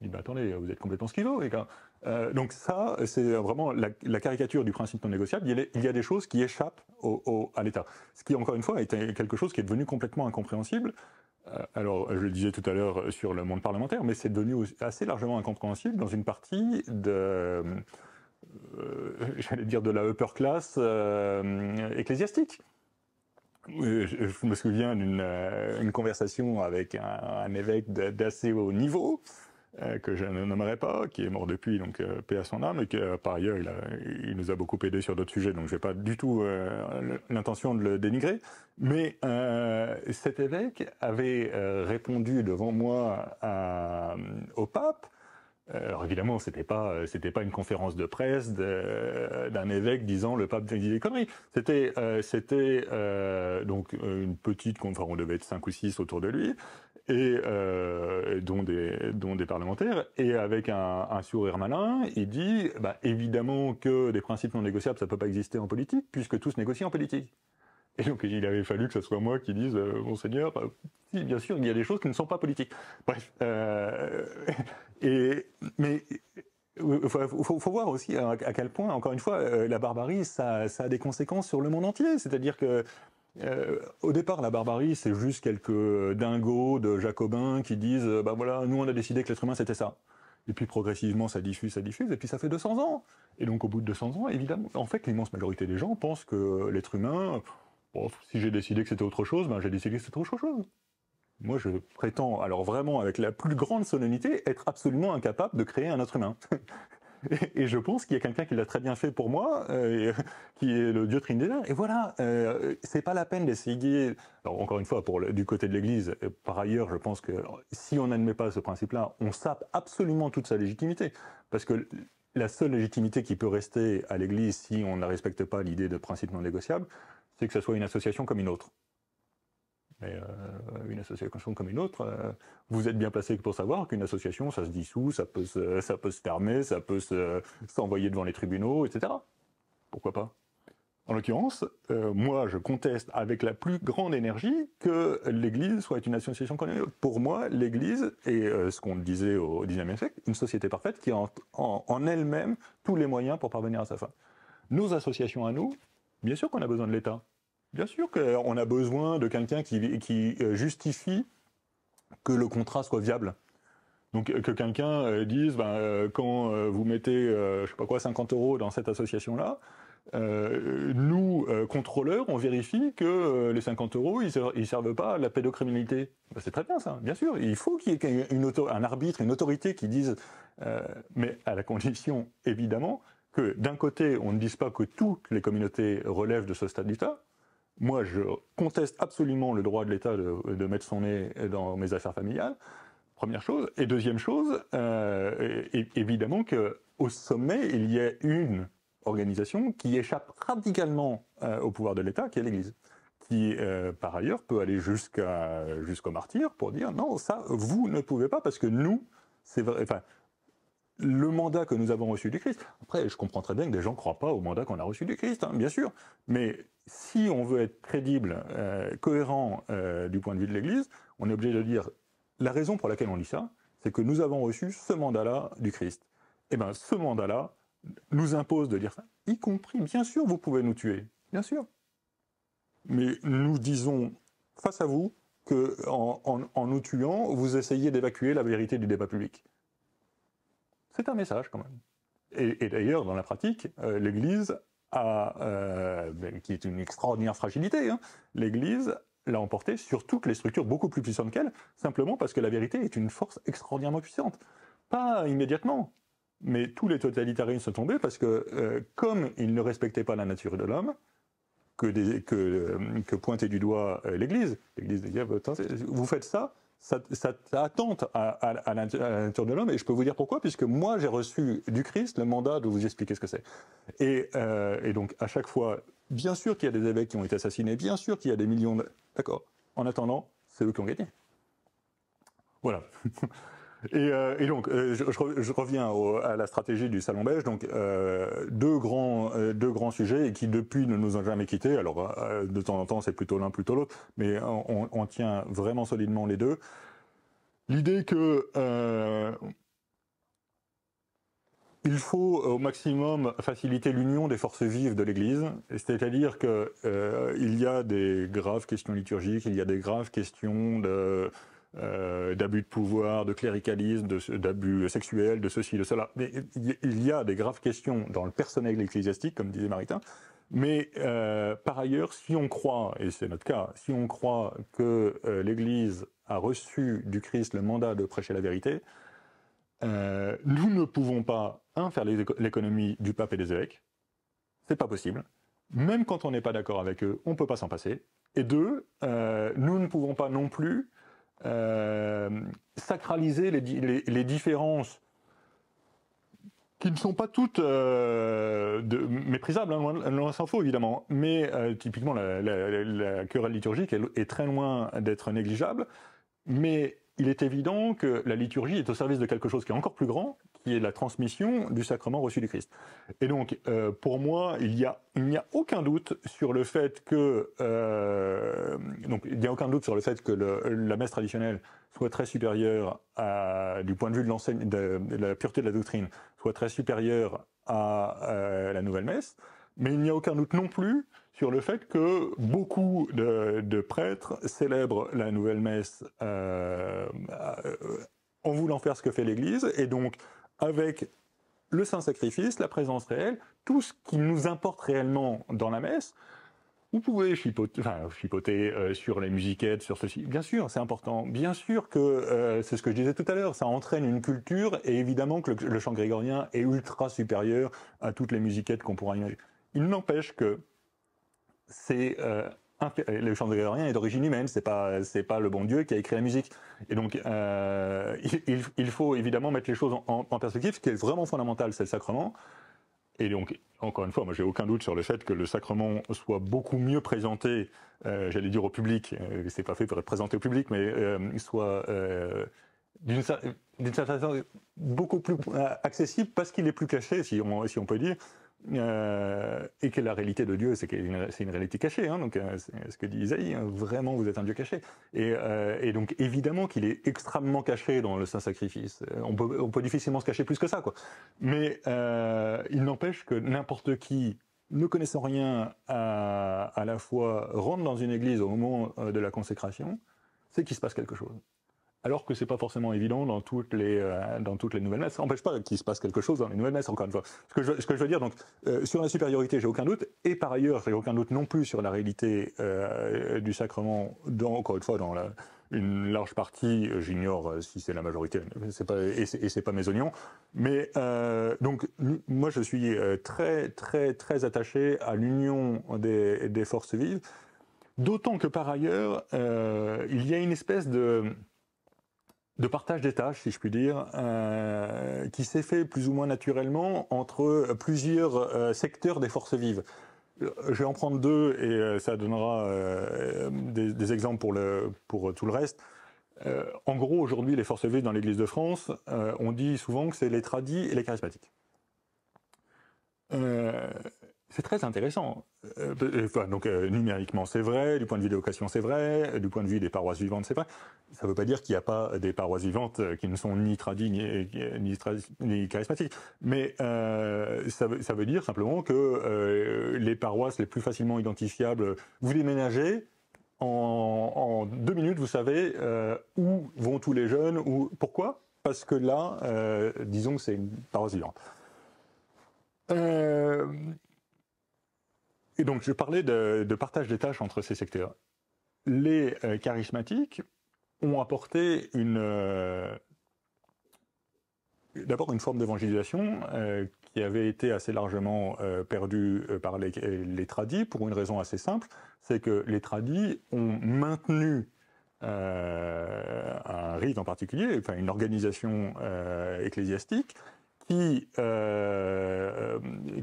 Speaker 2: Il dit, bah, attendez, vous êtes complètement schizo. Et euh, donc ça, c'est vraiment la, caricature du principe non négociable. Il y a, des choses qui échappent au, à l'État. Ce qui, encore une fois, est quelque chose qui est devenu complètement incompréhensible. Euh, alors, je le disais tout à l'heure sur le monde parlementaire, mais c'est devenu assez largement incompréhensible dans une partie de... Euh, *laughs* j'allais dire de la upper class euh, ecclésiastique. Je me souviens d'une une conversation avec un évêque d'assez haut niveau euh, que je ne nommerai pas, qui est mort depuis, donc euh, paix à son âme, et que euh, par ailleurs il, nous a beaucoup aidé sur d'autres sujets, donc je n'ai pas du tout l'intention de le dénigrer. Mais cet évêque avait répondu devant moi au pape. Alors évidemment, c'était pas pas une conférence de presse d'un évêque disant le pape dit des conneries. C'était donc une petite, conférence, on devait être cinq ou six autour de lui, euh, et dont des des parlementaires et avec un, sourire malin il dit bah, évidemment que des principes non négociables ça peut pas exister en politique puisque tout se négocie en politique et donc il avait fallu que ce soit moi qui dise monseigneur euh, euh, bien sûr il y a des choses qui ne sont pas politiques bref et mais faut, faut, voir aussi à quel point, encore une fois, la barbarie, ça, ça a des conséquences sur le monde entier. C'est-à-dire que euh, au départ, la barbarie, c'est juste quelques dingos de jacobins qui disent euh, bah voilà, nous on a décidé que l'être humain c'était ça. Et puis progressivement, ça diffuse, ça diffuse, et puis ça fait 200 ans. Et donc au bout de 200 ans, évidemment, en fait, l'immense majorité des gens pensent que l'être humain, si j'ai décidé que c'était autre chose, ben j'ai décidé que c'était autre chose. Moi, je prétends, alors vraiment avec la plus grande solennité, être absolument incapable de créer un être humain. *laughs* *laughs* Et, je pense qu'il y a quelqu'un qui l'a très bien fait pour moi, euh, qui est le Dieu Trinidad. Et voilà, euh, c'est pas la peine d'essayer. encore une fois, pour du côté de l'Église, euh, par ailleurs, je pense que si on n'admet pas ce principe-là, on sape absolument toute sa légitimité, parce que la seule légitimité qui peut rester à l'Église si on ne respecte pas l'idée de principe non négociable, c'est que ce soit une association comme une autre. Mais euh, une association comme une autre, euh, vous êtes bien placé pour savoir qu'une association, ça se dissout, ça peut se, ça peut se fermer, ça peut s'envoyer devant les tribunaux, etc. Pourquoi pas En l'occurrence, euh, moi, je conteste avec la plus grande énergie que l'Église soit une association comme une autre. Pour moi, l'Église est, ce qu'on disait au XIXe siècle, une société parfaite qui a en, en elle-même tous les moyens pour parvenir à sa fin. Nos associations à nous, bien sûr qu'on a besoin de l'État. Bien sûr qu'on a besoin de quelqu'un qui, euh, justifie que le contrat soit viable. Donc euh, que quelqu'un euh, dise, ben, quand vous mettez, je sais pas quoi, 50 euros dans cette association-là, nous, contrôleurs, on vérifie que les 50 euros, ils, ne servent pas à la pédocriminalité. Ben, c'est très bien ça, bien sûr. Il faut qu'il y ait un arbitre, une autorité qui dise, mais à la condition, évidemment, que d'un côté, on ne dise pas que toutes les communautés relèvent de ce statut-là, moi, je conteste absolument le droit de l'État de, mettre son nez dans mes affaires familiales. Première chose. Et deuxième chose, euh, évidemment qu'au sommet, il y a une organisation qui échappe radicalement euh, au pouvoir de l'État, qui est l'Église, qui euh, par ailleurs peut aller jusqu'au martyr pour dire non, ça vous ne pouvez pas parce que nous, c'est vrai le mandat que nous avons reçu du Christ, après, je comprends très bien que des gens ne croient pas au mandat qu'on a reçu du Christ, hein, bien sûr, mais si on veut être crédible, euh, cohérent euh, du point de vue de l'Église, on est obligé de dire la raison pour laquelle on lit ça, c'est que nous avons reçu ce mandat-là du Christ. Et eh bien, ce mandat-là nous impose de dire ça, y compris, bien sûr, vous pouvez nous tuer, bien sûr. Mais nous disons face à vous que en nous tuant, vous essayez d'évacuer la vérité du débat public c'est un message quand même. Et, d'ailleurs, dans la pratique, euh, l'Église a, euh, ben, qui est une extraordinaire fragilité, hein, l'Église l'a emporté sur toutes les structures beaucoup plus puissantes qu'elle, simplement parce que la vérité est une force extraordinairement puissante. Pas immédiatement, mais tous les totalitarismes sont tombés parce que, euh, comme ils ne respectaient pas la nature de l'homme, que, des, que pointait du doigt l'Église, l'Église disait, vous faites ça, ça, attente à, à, la, nature de l'homme. Et je peux vous dire pourquoi, puisque moi, j'ai reçu du Christ le mandat de vous expliquer ce que c'est. Et, euh, et, donc, à chaque fois, bien sûr qu'il y a des évêques qui ont été assassinés, bien sûr qu'il y a des millions de... D'accord. En attendant, c'est eux qui ont gagné. Voilà. *laughs* Euh, et, donc, euh, je, reviens à la stratégie du Salon beige Donc, euh, deux grands, deux grands sujets qui depuis ne nous ont jamais quittés. Alors, de temps en temps, c'est plutôt l'un, plutôt l'autre, mais on, tient vraiment solidement les deux. L'idée que il faut au maximum faciliter l'union des forces vives de l'Église, c'est-à-dire que il y a des graves questions liturgiques, il y a des graves questions de euh, d'abus de pouvoir, de cléricalisme, d'abus sexuels, de ceci, de cela. Mais il y a des graves questions dans le personnel ecclésiastique, comme disait Maritain. Mais euh, par ailleurs, si on croit, et c'est notre cas, si on croit que euh, l'Église a reçu du Christ le mandat de prêcher la vérité, nous ne pouvons pas, un, faire l'économie du pape et des évêques. C'est pas possible. Même quand on n'est pas d'accord avec eux, on peut pas s'en passer. Et deux, nous ne pouvons pas non plus euh, sacraliser les, différences qui ne sont pas toutes euh, méprisables, hein, loin, s'en faut évidemment, mais euh, typiquement la, la, querelle liturgique est très loin d'être négligeable, mais il est évident que la liturgie est au service de quelque chose qui est encore plus grand, qui est la transmission du sacrement reçu du Christ. Et donc, euh, pour moi, il n'y a, il a aucun doute sur le fait que, euh, donc, il a aucun doute sur le fait que la messe traditionnelle soit très supérieure à, du point de vue de de, la pureté de la doctrine, soit très supérieure à euh, la nouvelle messe. Mais il n'y a aucun doute non plus sur le fait que beaucoup de, de prêtres célèbrent la nouvelle messe en voulant faire ce que fait l'Église, et donc avec le Saint-Sacrifice, la présence réelle, tout ce qui nous importe réellement dans la messe. Vous pouvez chipoter, enfin, chipoter euh, sur les musiquettes, sur ceci. Bien sûr, c'est important. Bien sûr que euh, c'est ce que je disais tout à l'heure. Ça entraîne une culture et évidemment que le, chant grégorien est ultra supérieur à toutes les musiquettes qu'on pourra imaginer. Il n'empêche que c'est euh, euh, le chant de Grégorien est d'origine humaine, c'est pas pas le bon Dieu qui a écrit la musique. Et donc euh, il, faut évidemment mettre les choses en, perspective. Ce qui est vraiment fondamental, c'est le sacrement. Et donc encore une fois, moi j'ai aucun doute sur le fait que le sacrement soit beaucoup mieux présenté, euh, j'allais dire au public. Euh, c'est pas fait pour être présenté au public, mais il soit d'une certaine façon beaucoup plus accessible parce qu'il est plus caché, si on si on peut dire. Euh, et que la réalité de Dieu, c'est une, une réalité cachée. Hein. donc, euh, c'est ce que dit Isaïe, hein. vraiment, vous êtes un Dieu caché. Euh, et, donc, évidemment qu'il est extrêmement caché dans le Saint Sacrifice. On peut, difficilement se cacher plus que ça, quoi. Mais il n'empêche que n'importe qui, ne connaissant rien à, à la foi, rentre dans une église au moment de la consécration, c'est qu'il se passe quelque chose alors que c'est pas forcément évident dans toutes les euh, dans toutes les nouvelles messes. Ça n'empêche pas qu'il se passe quelque chose dans les nouvelles messes, encore une fois. Ce que je, ce que je veux dire, donc, euh, sur la supériorité, j'ai aucun doute, et par ailleurs, j'ai aucun doute non plus sur la réalité euh, du sacrement, dans, encore une fois, dans une large partie, j'ignore si c'est la majorité, c'est pas, et c'est pas mes oignons. Mais donc, moi, je suis très, très, très attaché à l'union des, forces vives. D'autant que par ailleurs, il y a une espèce de de partage des tâches, si je puis dire, euh, qui s'est fait plus ou moins naturellement entre plusieurs euh, secteurs des forces vives. Euh, je vais en prendre deux et ça donnera des, exemples pour, le, pour tout le reste. en gros, aujourd'hui, les forces vives dans l'Église de France, on dit souvent que c'est les tradis et les charismatiques c'est très intéressant. Euh, euh, donc euh, numériquement, c'est vrai. Du point de vue de l'occasion, c'est vrai. Du point de vue des paroisses vivantes, c'est vrai. Ça ne veut pas dire qu'il n'y a pas des paroisses vivantes qui ne sont ni tradies ni, ni, charismatiques. Mais ça, veut, dire simplement que les paroisses les plus facilement identifiables, vous déménagez. En, deux minutes, vous savez où vont tous les jeunes. ou pourquoi Parce que là, disons que c'est une paroisse vivante. Euh, et donc, je parlais de, partage des tâches entre ces secteurs. Les euh, charismatiques ont apporté une... Euh, d'abord, une forme d'évangélisation euh, qui avait été assez largement perdue par les, les, tradis pour une raison assez simple, c'est que les tradis ont maintenu un rite en particulier, enfin une organisation ecclésiastique, euh,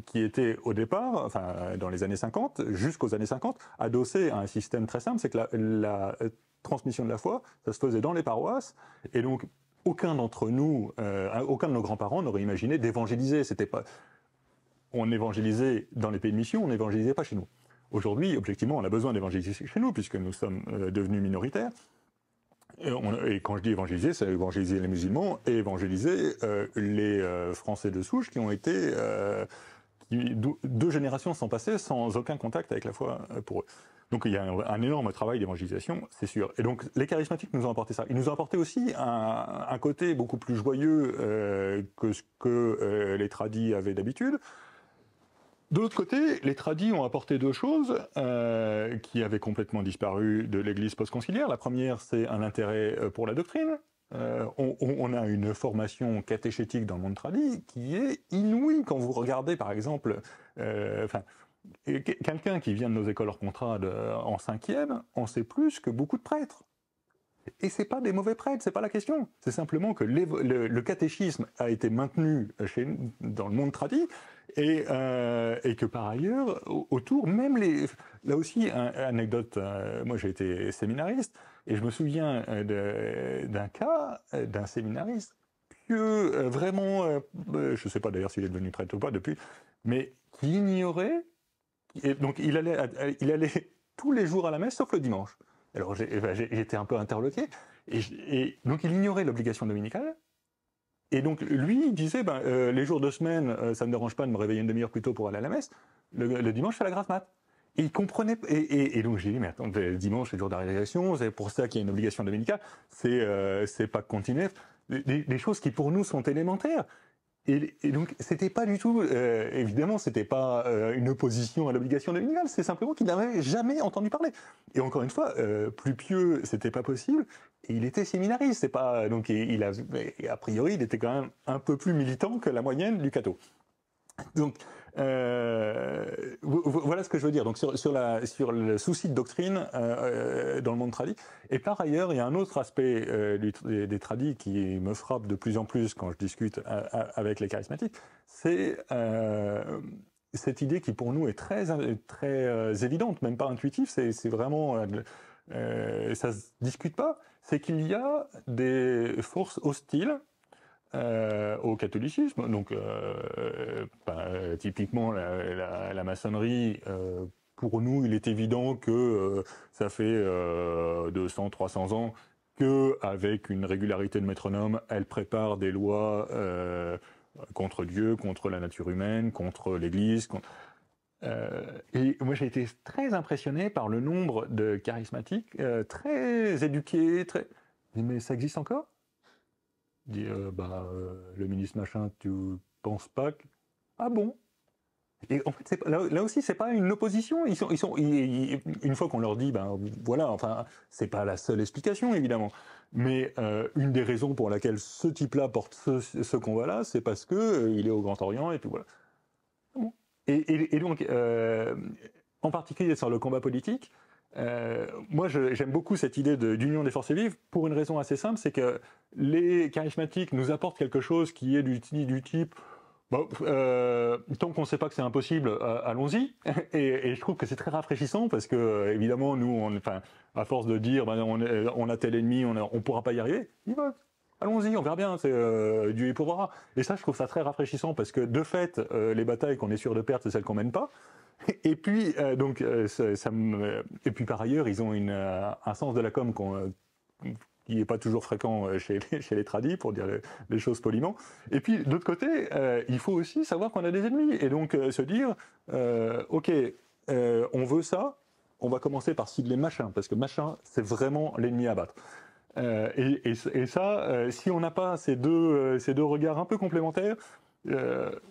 Speaker 2: qui était au départ, enfin dans les années 50, jusqu'aux années 50, adossé à un système très simple, c'est que la, transmission de la foi, ça se faisait dans les paroisses, et donc aucun d'entre nous, euh, aucun de nos grands-parents n'aurait imaginé d'évangéliser. C'était pas, on évangélisait dans les pays de mission, on n'évangélisait pas chez nous. Aujourd'hui, objectivement, on a besoin d'évangéliser chez nous puisque nous sommes euh, devenus minoritaires. Et, quand je dis évangéliser, c'est évangéliser les musulmans et évangéliser euh, les euh, Français de souche qui ont été euh, deux générations sont passées sans aucun contact avec la foi pour eux. Donc il y a un, énorme travail d'évangélisation, c'est sûr. Et donc les charismatiques nous ont apporté ça. Ils nous ont apporté aussi un, un côté beaucoup plus joyeux que ce que les tradis avaient d'habitude. De l'autre côté, les tradis ont apporté deux choses euh, qui avaient complètement disparu de l'Église postconciliaire. La première, c'est un intérêt euh, pour la doctrine. Euh, on, a une formation catéchétique dans le monde tradit qui est inouïe quand vous regardez, par exemple, quelqu'un qui vient de nos écoles hors contrat en cinquième, on sait plus que beaucoup de prêtres. Et c'est pas des mauvais prêtres, c'est pas la question. C'est simplement que le, le, catéchisme a été maintenu chez, dans le monde tradit euh, et, que par ailleurs, autour, même les... Là aussi, anecdote, euh, moi j'ai été séminariste, et je me souviens euh, d'un cas d'un séminariste que vraiment, je ne sais pas d'ailleurs s'il est devenu prêtre ou pas depuis, mais qui ignorait, donc il allait, il allait tous les jours à la messe, sauf le dimanche. Alors eh ben, j'étais un peu interloqué, et donc il ignorait l'obligation dominicale, et donc, lui, il disait, ben, euh, les jours de semaine, euh, ça ne me dérange pas de me réveiller une demi-heure plus tôt pour aller à la messe. Le, dimanche, je la grasse mat. Et il comprenait. Et, donc, j'ai dit, mais attends, le dimanche, c'est le jour de la c'est pour ça qu'il y a une obligation dominicale, c'est euh, c'est pas continuer. Les choses qui, pour nous, sont élémentaires. Et, donc, c'était pas du tout, évidemment, c'était pas une opposition à l'obligation dominicale, c'est simplement qu'il n'avait jamais entendu parler. Et encore une fois, plus pieux, c'était pas possible il était séminariste, c'est pas euh, donc il a a priori il était quand même un peu plus militant que la moyenne du catho. Donc euh, voilà ce que je veux dire. Donc sur, la, sur le souci de doctrine euh, dans le monde tradit. Et par ailleurs, il y a un autre aspect des tradits qui me frappe de plus en plus quand je discute avec les charismatiques, c'est cette idée qui pour nous est très très évidente, même pas intuitive. C'est vraiment euh, et ça se discute pas, c'est qu'il y a des forces hostiles euh, au catholicisme. Donc, euh, ben, typiquement, la, maçonnerie, pour nous, il est évident que ça fait 200, 300 ans que, avec une régularité de métronome, elle prépare des lois contre Dieu, contre la nature humaine, contre l'Église. Euh, et moi, j'ai été très impressionné par le nombre de charismatiques, euh, très éduqués, très. Mais ça existe encore Dit, euh, bah, le ministre machin, tu penses pas que. Ah bon et en fait, là, là, aussi, c'est pas une opposition. une fois qu'on leur dit, ben voilà, enfin, c'est pas la seule explication évidemment, mais une des raisons pour laquelle ce type-là porte ce, ce combat-là, c'est parce que il est au Grand Orient et puis voilà. Ah bon. Et, donc, euh, en particulier sur le combat politique, euh, moi, j'aime beaucoup cette idée d'union des forces vives pour une raison assez simple, c'est que les charismatiques nous apportent quelque chose qui est du, du type euh, tant qu'on ne sait pas que c'est impossible, allons-y. *laughs* Et, je trouve que c'est très rafraîchissant parce que évidemment, nous, on, enfin, à force de dire, ben, on, on, a tel ennemi, on ne pourra pas y arriver. Allons-y, on verra bien, c'est euh, du pour Et ça, je trouve ça très rafraîchissant parce que de fait, euh, les batailles qu'on est sûr de perdre, c'est celles qu'on mène pas. Et puis, euh, donc, ça, et puis par ailleurs, ils ont un sens de la com qui n'est pas toujours fréquent chez les, *laughs* chez tradis, pour dire les, choses poliment. Et puis, d'autre côté, il faut aussi savoir qu'on a des ennemis. Et donc, se dire, OK, on veut ça, on va commencer par cibler machin, parce que machin, c'est vraiment l'ennemi à battre. Euh, et, ça, euh, si on n'a pas ces deux, euh, ces deux regards un peu complémentaires,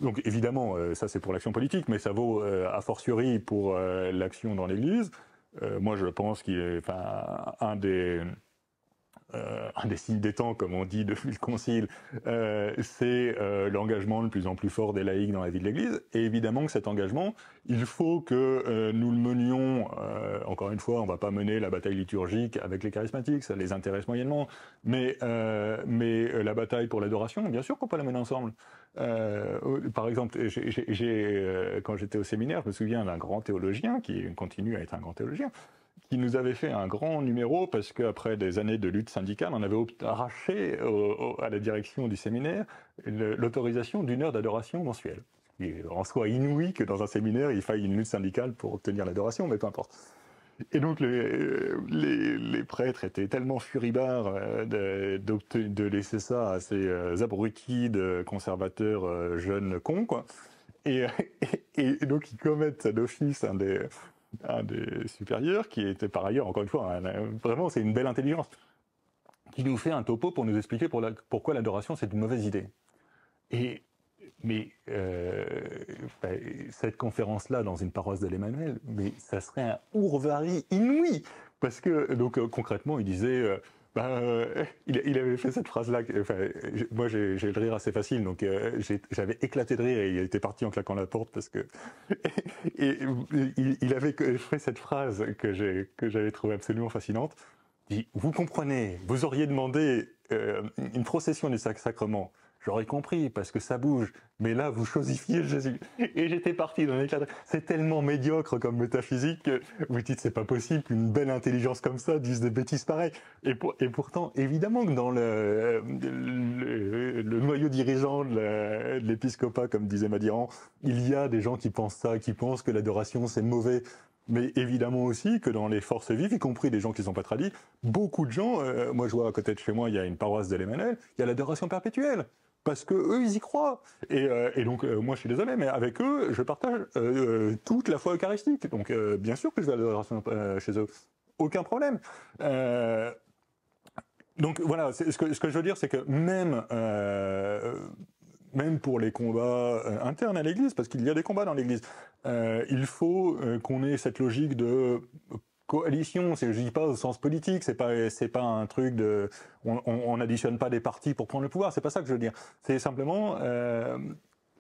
Speaker 2: donc évidemment, ça c'est pour l'action politique, mais ça vaut a fortiori pour l'action dans l'Église. moi, je pense qu'il est, enfin, un des euh, *laughs* un des signes des temps, comme on dit depuis le Concile, euh, c'est euh, l'engagement le plus en plus fort des laïcs dans la vie de l'Église. Et évidemment que cet engagement, il faut que nous le menions. encore une fois, on ne va pas mener la bataille liturgique avec les charismatiques, ça les intéresse moyennement. Mais la bataille pour l'adoration, bien sûr qu'on peut la mener ensemble. par exemple, quand j'étais au séminaire, je me souviens d'un grand théologien qui continue à être un grand théologien qui nous avait fait un grand numéro parce qu'après des années de lutte syndicale, on avait arraché à la direction du séminaire l'autorisation d'une heure d'adoration mensuelle. Et en soi inouï que dans un séminaire, il faille une lutte syndicale pour obtenir l'adoration, mais peu importe. Et donc les, prêtres étaient tellement furibards euh, de, de laisser ça à ces euh, abrutis de conservateurs euh, jeunes cons, quoi. *laughs* Et, et, donc ils commettent d'office un des, un des supérieurs, qui était par ailleurs, encore une fois, vraiment, c'est une belle intelligence, qui nous fait un topo pour nous expliquer pour pourquoi l'adoration, c'est une mauvaise idée. Et, mais euh, bah, cette conférence-là, dans une paroisse de l'Emmanuel, mais ça serait un ourvari inouï Parce que, donc, euh, concrètement, il disait... Euh, bah, euh, il, avait fait cette phrase-là. Enfin, moi, j'ai le rire assez facile, donc euh, j'avais éclaté de rire et il était parti en claquant la porte parce que *laughs* il, avait fait cette phrase que j'avais trouvée absolument fascinante. Il dit, vous comprenez, vous auriez demandé euh, une procession du sacrements, sacrement j'aurais compris parce que ça bouge. Mais là, vous chosifiez Jésus. Et j'étais parti dans éclat. C'est tellement médiocre comme métaphysique que vous dites c'est pas possible qu'une belle intelligence comme ça dise des bêtises pareilles. Et, et pourtant, évidemment que dans le, le, noyau dirigeant de l'épiscopat, comme disait Madiran, il y a des gens qui pensent ça, qui pensent que l'adoration c'est mauvais mais évidemment aussi que dans les forces vives, y compris des gens qui ne sont pas tradis, beaucoup de gens, euh, moi je vois à côté de chez moi, il y a une paroisse de l'Emmanuel, il y a l'adoration perpétuelle parce que eux, ils y croient. Et, euh, donc, euh, moi, je suis désolé, mais avec eux, je partage euh, toute la foi eucharistique. Donc, bien sûr que je vais à chez eux. Aucun problème. donc, voilà, ce que, je veux dire, c'est que même même pour les combats internes à l'Église, parce qu'il y a des combats dans l'Église, il faut qu'on ait cette logique de coalition, je ne dis pas au sens politique, c'est pas c'est pas un truc de on, n'additionne pas des partis pour prendre le pouvoir, c'est pas ça que je veux dire. C'est simplement euh,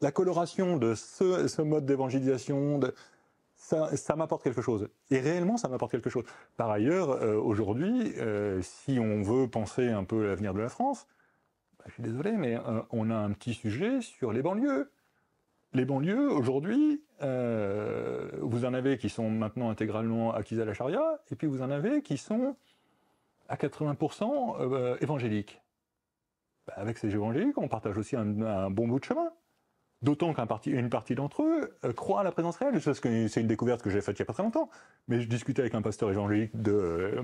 Speaker 2: la coloration de ce, mode d'évangélisation, ça, m'apporte quelque chose. Et réellement, ça m'apporte quelque chose. Par ailleurs, euh, aujourd'hui, euh, si on veut penser un peu l'avenir de la France, bah, je suis désolé, mais on a un petit sujet sur les banlieues. Les banlieues, aujourd'hui, euh, vous en avez qui sont maintenant intégralement acquises à la charia, et puis vous en avez qui sont à 80% euh, évangéliques. Bah, avec ces évangéliques, on partage aussi un bon bout de chemin. D'autant qu'une partie d'entre eux euh, croit à la présence réelle. C'est une découverte que j'ai faite il n'y a pas très longtemps. Mais je discutais avec un pasteur évangélique de.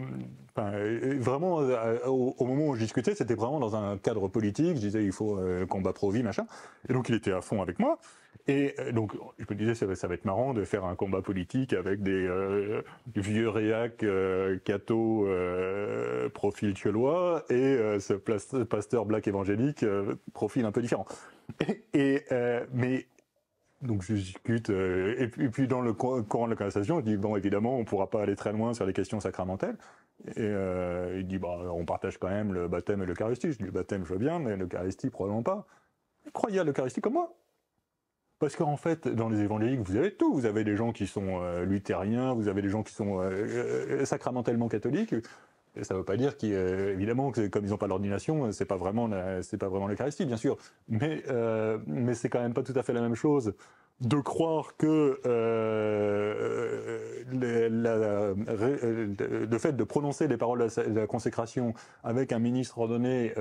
Speaker 2: Euh, vraiment, euh, au, moment où je discutais, c'était vraiment dans un cadre politique. Je disais, il faut combat pro-vie, machin. Et donc, il était à fond avec moi. Et donc, je me disais, ça, va être marrant de faire un combat politique avec des vieux réac, cato, profil tuelois, et ce pasteur black évangélique, profil un peu différent. Et. et euh, mais donc je discute euh, et, puis, puis, dans le courant de la conversation, je dis bon évidemment on pourra pas aller très loin sur les questions sacramentelles. Et euh, il dit bah, on partage quand même le baptême et l'Eucharistie. Je dis le baptême je veux bien, mais l'Eucharistie probablement pas. Croyez à l'Eucharistie comme moi. Parce qu'en fait, dans les évangéliques, vous avez tout. Vous avez des gens qui sont luthériens, vous avez des gens qui sont sacramentellement catholiques ça ne veut pas dire qu'évidemment euh, que comme ils n'ont pas l'ordination, euh, c'est pas vraiment pas vraiment l'Eucharistie, bien sûr. Mais ce euh, mais c'est quand même pas tout à fait la même chose de croire que le, fait de prononcer les paroles de la consécration avec un ministre ordonné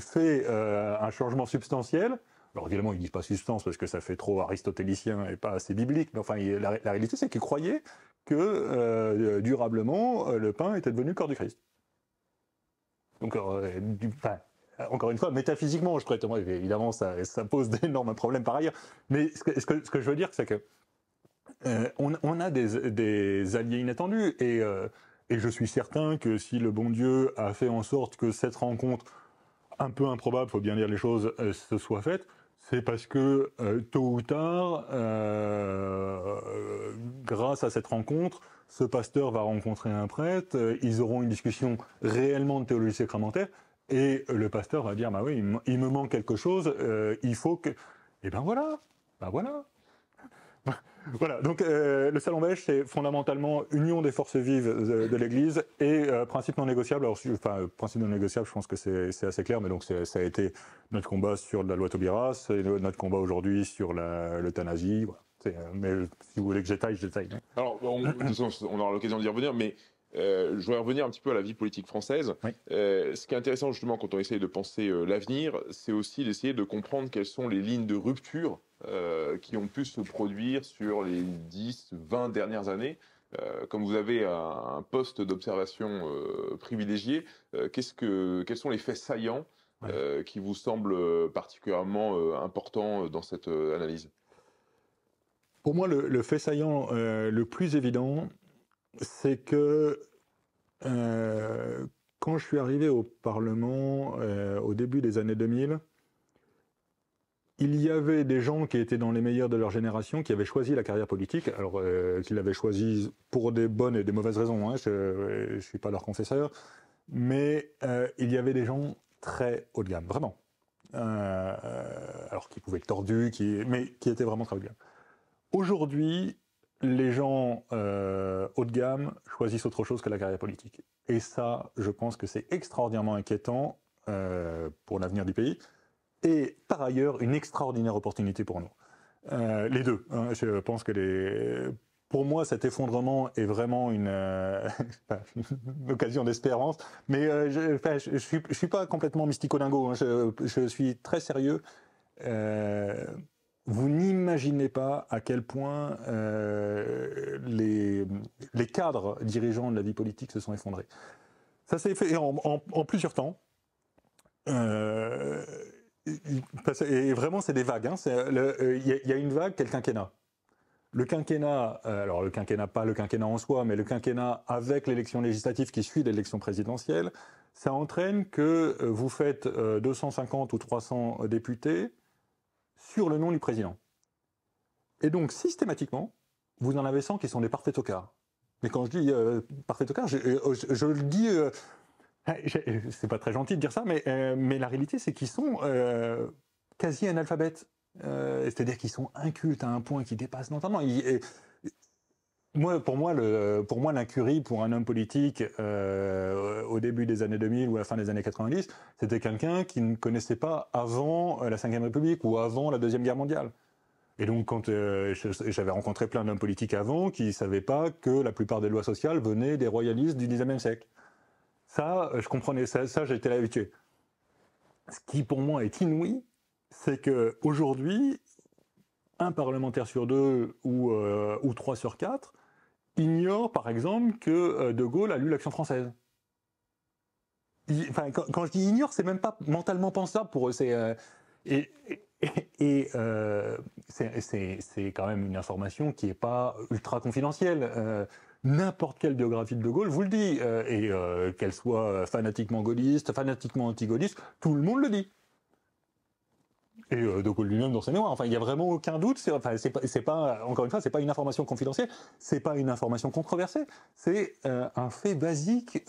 Speaker 2: fait un changement substantiel. Alors évidemment, ils disent pas substance parce que ça fait trop aristotélicien et pas assez biblique, mais enfin, la réalité, c'est qu'ils croyaient que euh, durablement, euh, le pain était devenu corps du Christ. Donc, euh, du, encore une fois, métaphysiquement, je prétends évidemment, ça, ça pose d'énormes problèmes par ailleurs. Mais ce que, je veux dire, c'est que on, a des, alliés inattendus, et, et je suis certain que si le bon Dieu a fait en sorte que cette rencontre un peu improbable, faut bien dire les choses, se soit faite, c'est parce que euh, tôt ou tard, euh, grâce à cette rencontre, ce pasteur va rencontrer un prêtre, euh, ils auront une discussion réellement de théologie sacramentaire, et le pasteur va dire, bah oui, il, me manque quelque chose, il faut que... Et eh ben voilà, ben voilà. Voilà, donc euh, le salon belge, c'est fondamentalement union des forces vives euh, de, l'Église et euh, principe non négociable. Alors, enfin, principe non négociable, je pense que c'est assez clair, mais donc ça a été notre combat sur la loi Taubira, c'est notre combat aujourd'hui sur l'euthanasie. mais si vous voulez que j'étaille, j'étaille. Hein.
Speaker 1: Alors, on, aura l'occasion d'y revenir, mais je voudrais revenir un petit peu à la vie politique française. ce qui est intéressant justement quand on essaye de penser l'avenir, c'est aussi d'essayer de comprendre quelles sont les lignes de rupture euh, qui ont pu se produire sur les 10, 20 dernières années. Euh, comme vous avez un, poste d'observation euh, privilégié, qu'est-ce que, quels sont les faits saillants qui vous semblent particulièrement importants dans cette analyse
Speaker 2: Pour moi, le fait saillant le plus évident, c'est que quand je suis arrivé au Parlement au début des années 2000, il y avait des gens qui étaient dans les meilleurs de leur génération, qui avaient choisi la carrière politique, alors euh, qu'ils l'avaient choisie pour des bonnes et des mauvaises raisons, hein, je ne suis pas leur confesseur, mais euh, il y avait des gens très haut de gamme, vraiment. Euh, alors qui pouvaient être tordus, qui, mais qui étaient vraiment très haut de gamme. Aujourd'hui, les gens haut de gamme choisissent autre chose que la carrière politique. Et ça, je pense que c'est extraordinairement inquiétant pour l'avenir du pays et par ailleurs une extraordinaire opportunité pour nous. Euh, les deux. Hein. je pense que les... Pour moi, cet effondrement est vraiment une, euh, *laughs* occasion d'espérance, mais euh, je, ne je, suis, pas complètement mystico lingo hein. je, suis très sérieux. vous n'imaginez pas à quel point les, les cadres dirigeants de la vie politique se sont effondrés. Ça s'est fait en, plusieurs temps. Euh, et vraiment, c'est des vagues. Il hein. euh, y, a une vague, le quinquennat le euh, quinquennat, alors le quinquennat, pas le quinquennat en soi, mais le quinquennat avec l'élection législative qui suit l'élection présidentielle, ça entraîne que euh, vous faites 250 ou 300 députés sur le nom du président. Et donc, systématiquement, vous en avez 100 qui sont des parfaits tocards. Mais quand je dis parfaits parfait je, le dis ah, euh, c'est pas très gentil de dire ça, mais, euh, mais la réalité, c'est qu'ils sont euh, quasi analphabètes. C'est-à-dire qu'ils sont incultes à un point qui dépasse notamment. Moi, pour moi, pour moi, l'incurie pour un homme politique au début des années 2000 ou à la fin des années 90, c'était quelqu'un qui ne connaissait pas avant la Ve République ou avant la deuxième guerre mondiale. Et donc, quand j'avais rencontré plein d'hommes politiques avant, qui ne savaient pas que la plupart des lois sociales venaient des royalistes du XIXe siècle. Ça, euh, je comprenais ça, ça j'étais habitué. Ce qui pour moi est inouï, c'est que aujourd'hui, un parlementaire sur deux ou, euh, ou trois sur quatre ignore, par exemple, que euh, De Gaulle a lu l'Action française. enfin, quand, je dis ignore, c'est même pas mentalement pensable pour eux. C'est et, et c'est quand même une information qui n'est pas ultra confidentielle n'importe quelle biographie de De Gaulle vous le dit, euh, et euh, qu'elle soit fanatiquement gaulliste, fanatiquement anti-gaulliste, tout le monde le dit. Et euh, De Gaulle lui-même dans ses mémoires. Enfin, il n'y a vraiment aucun doute. C'est, enfin, c'est, pas, encore une fois, c'est pas une information confidentielle, c'est pas une information controversée, c'est un fait basique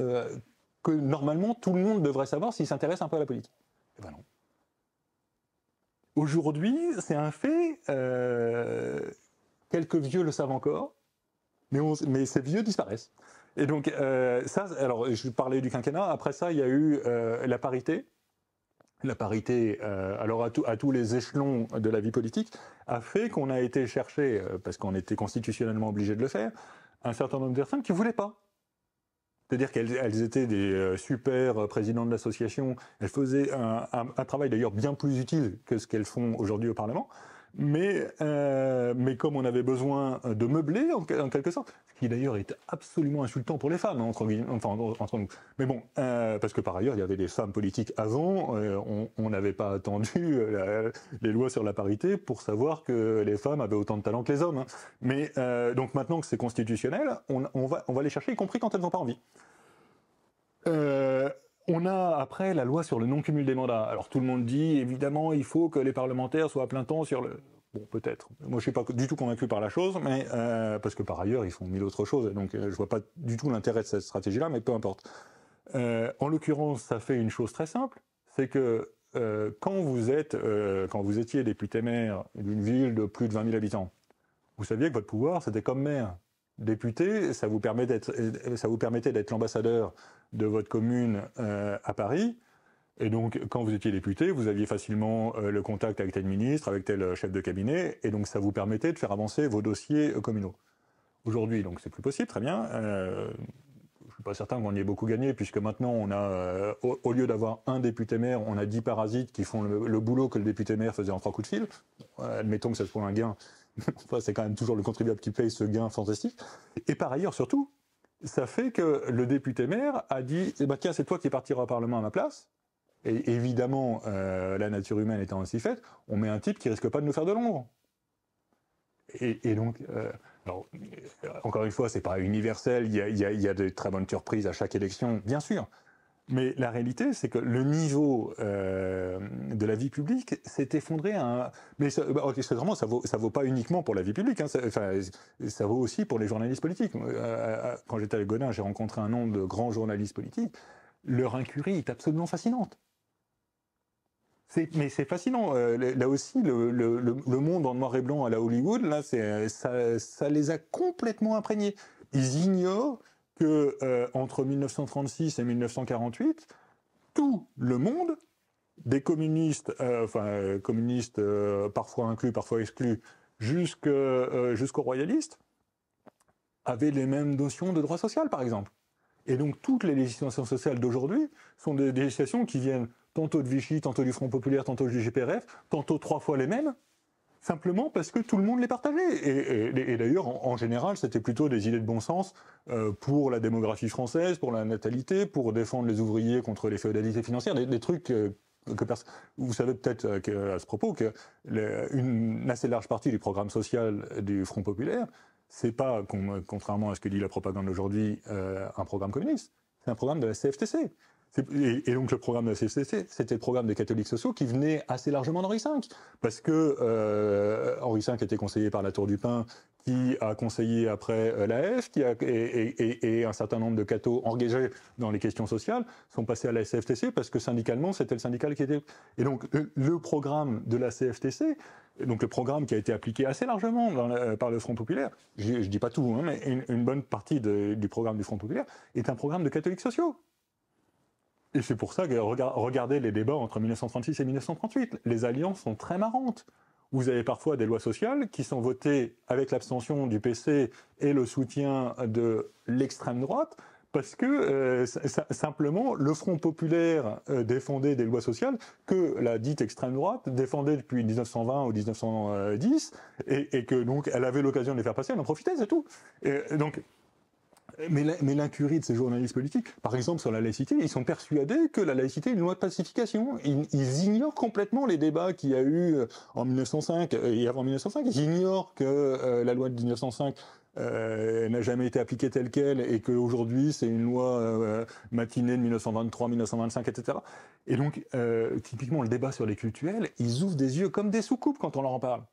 Speaker 2: que normalement tout le monde devrait savoir s'il s'intéresse un peu à la politique. Eh ben non. Aujourd'hui, c'est un fait. quelques vieux le savent encore mais, ces vieux disparaissent. Et donc, euh, ça, alors, je parlais du quinquennat. Après ça, il y a eu euh, la parité. La parité, euh, alors à, tous les échelons de la vie politique, a fait qu'on a été chercher, parce qu'on était constitutionnellement obligé de le faire, un certain nombre de personnes qui ne voulaient pas. C'est-à-dire qu'elles étaient des super présidents de l'association. Elles faisaient un travail d'ailleurs bien plus utile que ce qu'elles font aujourd'hui au Parlement mais, euh, mais comme on avait besoin euh, de meubler en, quelque sorte, ce qui d'ailleurs est absolument insultant pour les femmes, hein, entre, enfin, entre nous. Mais bon, euh, parce que par ailleurs, il y avait des femmes politiques avant, euh, on n'avait pas attendu les lois sur la parité pour savoir que les femmes avaient autant de talent que les hommes. Hein. Mais donc maintenant que c'est constitutionnel, on, on, va, on va les chercher, y compris quand elles n'ont pas envie. Euh, on a après la loi sur le non-cumul des mandats. Alors tout le monde dit, évidemment, il faut que les parlementaires soient à plein temps sur le... Bon, peut-être. Moi, je suis pas du tout convaincu par la chose, mais euh, parce que par ailleurs, ils font mille autres choses, donc je euh, je vois pas du tout l'intérêt de cette stratégie-là, mais peu importe. Euh, en l'occurrence, ça fait une chose très simple, c'est que quand vous êtes, quand vous étiez député maire d'une ville de plus de 20 000 habitants, vous saviez que votre pouvoir, c'était comme maire député, ça vous, permettait d'être l'ambassadeur de votre commune euh, à Paris. Et donc, quand vous étiez député, vous aviez facilement euh, le contact avec tel ministre, avec tel chef de cabinet, et donc ça vous permettait de faire avancer vos dossiers euh, communaux. Aujourd'hui, donc c'est plus possible, très bien. Je je suis pas certain qu'on y ait beaucoup gagné, puisque maintenant on a, au, lieu d'avoir un député maire, on a dix parasites qui font le, boulot que le député maire faisait en trois coups de fil. admettons que ça se soit un gain, *laughs* c'est quand même toujours le contribuable qui paye ce gain fantastique. Et par ailleurs, surtout, ça fait que le député-maire a dit eh ben, tiens, c'est toi qui partiras au Parlement à ma place. Et évidemment, euh, la nature humaine étant ainsi faite, on met un type qui risque pas de nous faire de l'ombre. Et, donc, euh, euh, encore une fois, c'est pas universel. Il y a, y a de très bonnes surprises à chaque élection, bien sûr. Mais la réalité, c'est que le niveau euh, de la vie publique s'est effondré. À un... Mais ça, bah, ça vaut, vaut pas uniquement pour la vie publique. Hein, ça, ça vaut aussi pour les journalistes politiques. Euh, euh, quand j'étais à Gonin, j'ai rencontré un nombre de grands journalistes politiques. Leur incurie est absolument fascinante. Mais c'est fascinant. là aussi, le, monde en noir et blanc à la Hollywood, là, ça les a complètement imprégnés. Ils ignorent que euh, entre 1936 et 1948, tout le monde, des communistes, euh, enfin euh, communistes parfois inclus, parfois exclus, jusqu'aux royalistes, avaient les mêmes notions de droit social, par exemple. Et donc toutes les législations sociales d'aujourd'hui sont des législations qui viennent tantôt de Vichy, tantôt du Front populaire, tantôt du GPRF, tantôt trois fois les mêmes, simplement parce que tout le monde les partageait. Et, d'ailleurs, en, général, c'était plutôt des idées de bon sens euh, pour la démographie française, pour la natalité, pour défendre les ouvriers contre les féodalités financières, des, trucs euh, que vous savez peut-être euh, à ce propos qu'une assez large partie du programme social du Front populaire, c'est pas, contrairement à ce que dit la propagande aujourd'hui, un programme communiste, c'est un programme de la CFTC. Et, donc le programme de la CFTC, c'était le programme des catholiques sociaux qui venait assez largement d'Henri V, parce que euh, Henri V était conseillé par la Tour du Pin, qui a conseillé après euh, l'AF, qui et, un certain nombre de cathos engagés dans les questions sociales sont passés à la CFTC parce que syndicalement c'était le syndical qui était. Et donc le programme de la CFTC, donc le programme qui a été appliqué assez largement euh, par le Front populaire, je, ne dis pas tout, hein, mais une, bonne partie du programme du Front populaire est un programme de catholiques sociaux. Et c'est pour ça que regardez les débats entre 1936 et 1938. Les alliances sont très marrantes. Vous avez parfois des lois sociales qui sont votées avec l'abstention du PC et le soutien de l'extrême droite, parce que euh, simplement le Front populaire euh, défendait des lois sociales que la dite extrême droite défendait depuis 1920 ou 1910 et, et que donc elle avait l'occasion de les faire passer, elle en profitait, c'est tout. Et donc mais l'incurie de ces journalistes politiques, par exemple sur la laïcité, ils sont persuadés que la laïcité est une loi de pacification. Ils, ignorent complètement les débats qu'il y a eu euh, en 1905 et avant 1905. Ils ignorent que euh, la loi de 1905 euh, n'a jamais été appliquée telle qu'elle et qu'aujourd'hui c'est une loi matinée de 1923, 1925, etc. Et donc, typiquement, le débat sur les cultuels, ils ouvrent des yeux comme des soucoupes quand on leur en parle.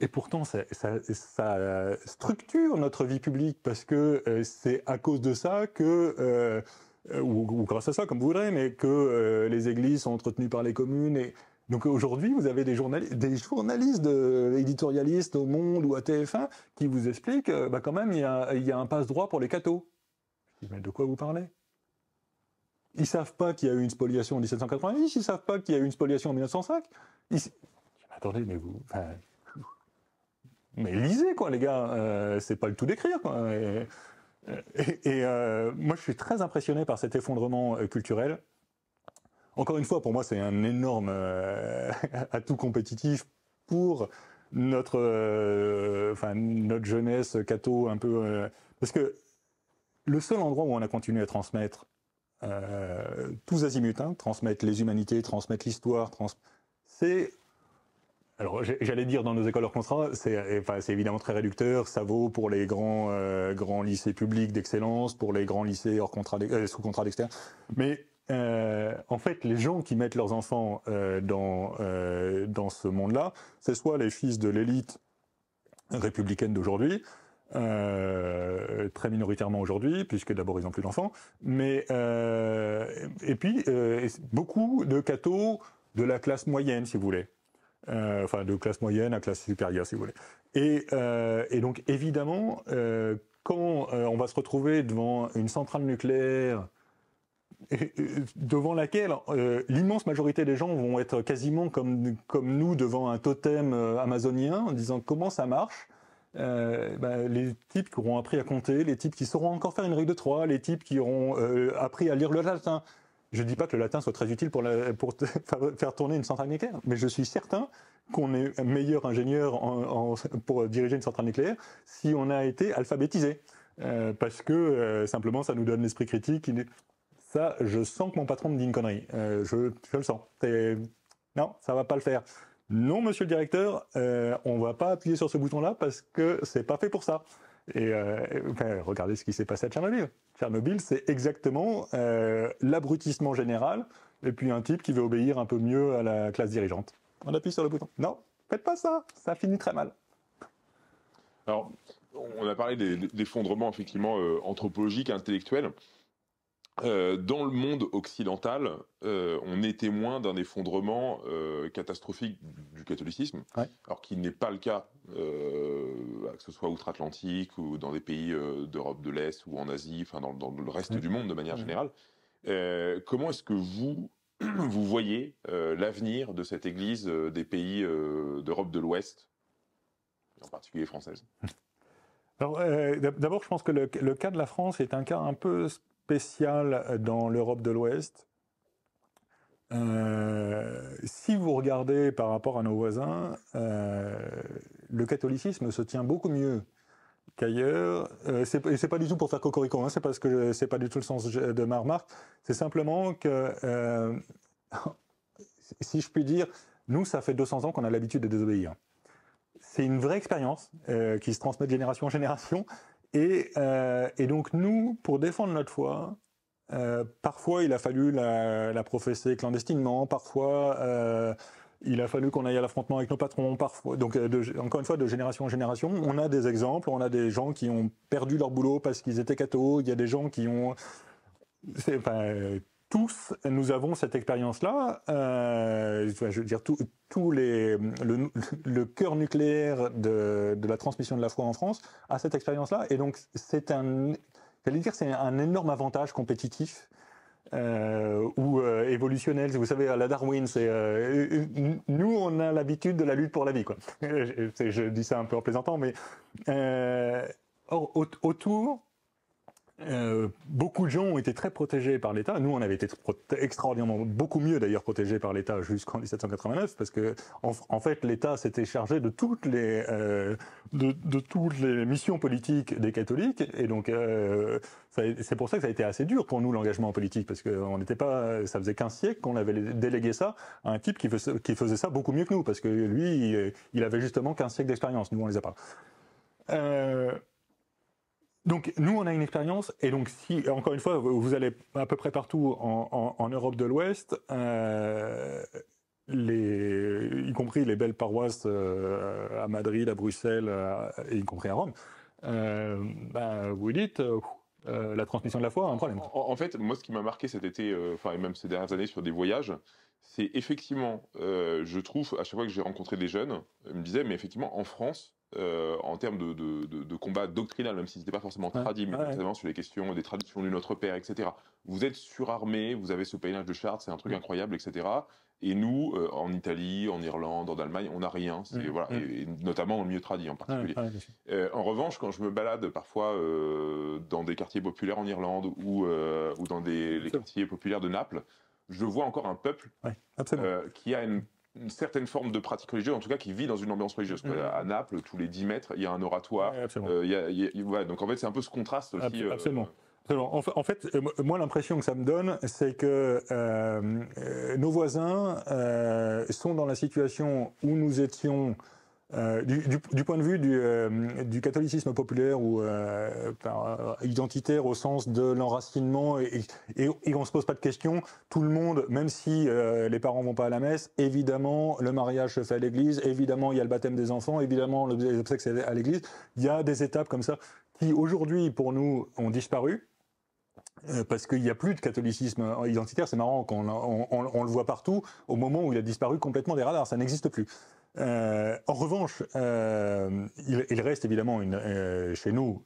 Speaker 2: Et pourtant, ça, ça, structure notre vie publique parce que euh, c'est à cause de ça que, euh, ou, grâce à ça, comme vous voudrez, mais que euh, les églises sont entretenues par les communes. Et donc aujourd'hui, vous avez des, journalistes, des journalistes, de, éditorialistes au Monde ou à TF1 qui vous expliquent, bah quand même, il y a, un passe droit pour les cathos. Je dis, mais de quoi vous parlez Ils savent pas qu'il y a eu une spoliation en 1790, ils savent pas qu'il y a eu une spoliation en 1905. Attendez, mais vous, mais lisez, quoi, les gars. Euh, c'est pas le tout d'écrire, Et, euh, moi, je suis très impressionné par cet effondrement euh, culturel. Encore une fois, pour moi, c'est un énorme *laughs* atout compétitif pour notre, enfin, notre jeunesse catho un peu, parce que le seul endroit où on a continué à transmettre tous azimuts, hein, transmettre les humanités, transmettre l'histoire, c'est alors, j'allais dire dans nos écoles hors contrat, c'est évidemment très réducteur. Ça vaut pour les grands, euh, grands lycées publics d'excellence, pour les grands lycées hors contrat, euh, sous contrat d'externe. Mais euh, en fait, les gens qui mettent leurs enfants dans dans ce monde-là, c'est soit les fils de l'élite républicaine d'aujourd'hui, très minoritairement aujourd'hui, puisque d'abord ils n'ont plus d'enfants, mais et puis beaucoup de cathos de la classe moyenne, si vous voulez. Euh, enfin de classe moyenne à classe supérieure si vous voulez. Et, euh, donc évidemment, euh, quand on va se retrouver devant une centrale nucléaire devant laquelle l'immense majorité des gens vont être quasiment comme, comme nous devant un totem amazonien en disant comment ça marche. Bah, les types qui auront appris à compter, les types qui sauront encore faire une règle de trois, les types qui auront appris à lire le latin, je ne dis pas que le latin soit très utile pour, pour *laughs* faire tourner une centrale nucléaire, mais je suis certain qu'on est meilleur ingénieur pour diriger une centrale nucléaire si on a été alphabétisé. Euh, parce que euh, simplement, ça nous donne l'esprit critique. Ça, je sens que mon patron me dit une connerie. Euh, je, le sens. Non, ça va pas le faire. Non, monsieur le directeur, on ne va pas appuyer sur ce bouton-là parce que c'est pas fait pour ça. Et, regardez ce qui s'est passé à Tchernobyl. Tchernobyl, c'est exactement euh, l'abrutissement général et puis un type qui veut obéir un peu mieux à la classe dirigeante. On appuie sur le bouton. Non, faites pas ça, ça finit très mal.
Speaker 1: Alors, on a parlé d'effondrement effectivement euh, anthropologiques, anthropologique, intellectuel. Euh, dans le monde occidental, euh, on est témoin d'un effondrement euh, catastrophique du, catholicisme, alors qu'il n'est pas le cas, que ce soit outre-Atlantique ou dans des pays d'Europe de l'Est ou en Asie, enfin dans, le reste du monde de manière générale. comment est-ce que vous, *clears throat* vous voyez l'avenir de cette Église des pays d'Europe de l'Ouest, en particulier française
Speaker 2: *laughs* Alors, d'abord, je pense que le, cas de la France est un cas un peu spécial euh, dans l'Europe de l'Ouest. Euh, si vous regardez par rapport à nos voisins, euh, le catholicisme se tient beaucoup mieux qu'ailleurs. Ce et c'est pas du tout pour faire cocorico, hein, c'est parce que c'est pas du tout le sens de ma remarque. C'est simplement que, si je puis dire, nous, ça fait 200 ans qu'on a l'habitude de désobéir. C'est une vraie expérience qui se transmet de génération en génération. Et, euh, et, donc nous, pour défendre notre foi, euh, parfois il a fallu la, professer clandestinement, parfois euh, il a fallu qu'on aille à l'affrontement avec nos patrons, parfois. Donc encore une fois, de génération en génération, on a des exemples, on a des gens qui ont perdu leur boulot parce qu'ils étaient cathos, il y a des gens qui ont tous, nous avons cette expérience-là. Euh, je veux dire, tous, les le, cœur nucléaire de, la transmission de la foi en France a cette expérience-là, et donc c'est un, dire, c'est un énorme avantage compétitif. Euh, ou euh, évolutionnel, vous savez, à la Darwin, c'est nous on a l'habitude de la lutte pour la vie, quoi. *laughs* je, dis ça un peu en plaisantant, mais or, autour euh, beaucoup de gens ont été très protégés par l'État. Nous, on avait été extraordinairement, beaucoup mieux d'ailleurs protégés par l'État jusqu'en 1789, parce que en, fait, l'État s'était chargé de toutes les euh, de, toutes les missions politiques des catholiques, et donc euh, c'est pour ça que ça a été assez dur pour nous l'engagement politique, parce que on n'était pas, ça faisait 15 siècles qu'on avait délégué ça à un type qui faisait, ça beaucoup mieux que nous, parce que lui, il, avait justement 15 siècles d'expérience. Nous, on les a pas. Euh, donc nous, on a une expérience, et donc si, encore une fois, vous allez à peu près partout en, Europe de l'Ouest, euh, y compris les belles paroisses euh, à Madrid, à Bruxelles, euh, et y compris à Rome, bah, vous dites, la transmission de la foi a un problème.
Speaker 1: En, fait, moi, ce qui m'a marqué cet été, et même ces dernières années sur des voyages, c'est effectivement, euh, je trouve, à chaque fois que j'ai rencontré des jeunes, ils me disaient, mais effectivement, en France, euh, en termes de, combat doctrinal, même si n'était pas forcément tradit, mais notamment sur les questions des traditions du Notre Père, etc. Vous êtes surarmés, vous avez ce paysage de chartes, c'est un truc mm. incroyable, etc. Et nous, euh, en Italie, en Irlande, en Allemagne, on n'a rien. Mm. Mm. et, notamment au milieu tradit en particulier. en revanche, quand je me balade parfois dans des quartiers populaires en Irlande ou, dans les quartiers populaires de Naples, je vois encore un peuple euh, qui a une, certaine forme de pratique religieuse, en tout cas qui vit dans une ambiance religieuse. Mm-hmm. À Naples, tous les 10 mètres, il y a un oratoire. donc en fait, c'est un peu ce contraste aussi. Euh, absolument.
Speaker 2: En, fait, euh, moi, l'impression que ça me donne, c'est que nos voisins sont dans la situation où nous étions euh, du, point de vue du, euh, catholicisme populaire ou euh, identitaire au sens de l'enracinement et, et, ne on se pose pas de questions, tout le monde, même si les parents vont pas à la messe, évidemment le mariage se fait à l'église, évidemment il y a le baptême des enfants, évidemment les obsèques à l'église, il y a des étapes comme ça qui aujourd'hui pour nous ont disparu, parce qu'il n'y a plus de catholicisme identitaire. C'est marrant qu'on on, le voit partout au moment où il a disparu complètement des radars. Ça n'existe plus. Euh, en revanche, euh, il, reste évidemment une, euh, chez nous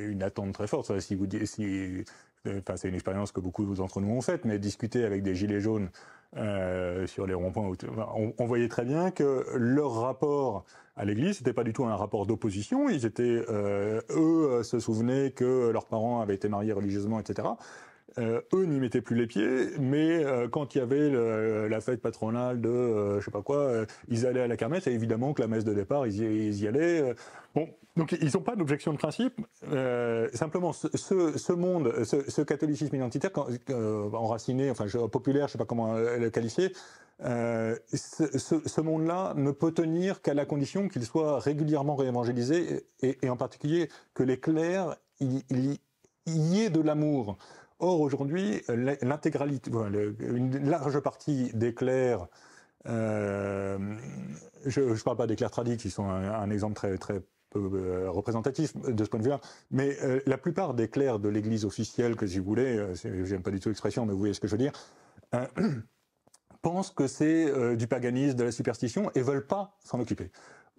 Speaker 2: une attente très forte. Si vous, si, c'est une expérience que beaucoup d'entre nous ont faite, mais discuter avec des gilets jaunes sur les ronds-points, on, voyait très bien que leur rapport à l'Église, n'était pas du tout un rapport d'opposition. Ils étaient, eux, se souvenaient que leurs parents avaient été mariés religieusement, etc. Euh, eux n'y mettaient plus les pieds, mais euh, quand il y avait la fête patronale de euh, je sais pas quoi, ils allaient à la kermesse et évidemment que la messe de départ, ils y, allaient. bon, donc ils n'ont pas d'objection de principe. simplement, ce, monde, ce, catholicisme identitaire enraciné, enfin populaire, je sais pas comment le qualifier, ce, monde-là ne peut tenir qu'à la condition qu'il soit régulièrement réévangélisé et, en particulier que les clercs y aient de l'amour. Or, aujourd'hui, l'intégralité, une large partie des clercs, euh, je ne parle pas des clercs tradis qui sont un, exemple très, très euh, représentatif de ce point de vue-là, mais euh, la plupart des clercs de l'Église officielle, que si vous voulez, j'aime pas du tout l'expression, mais vous voyez ce que je veux dire, *clears throat* pensent que c'est du paganisme, de la superstition, et veulent pas s'en occuper.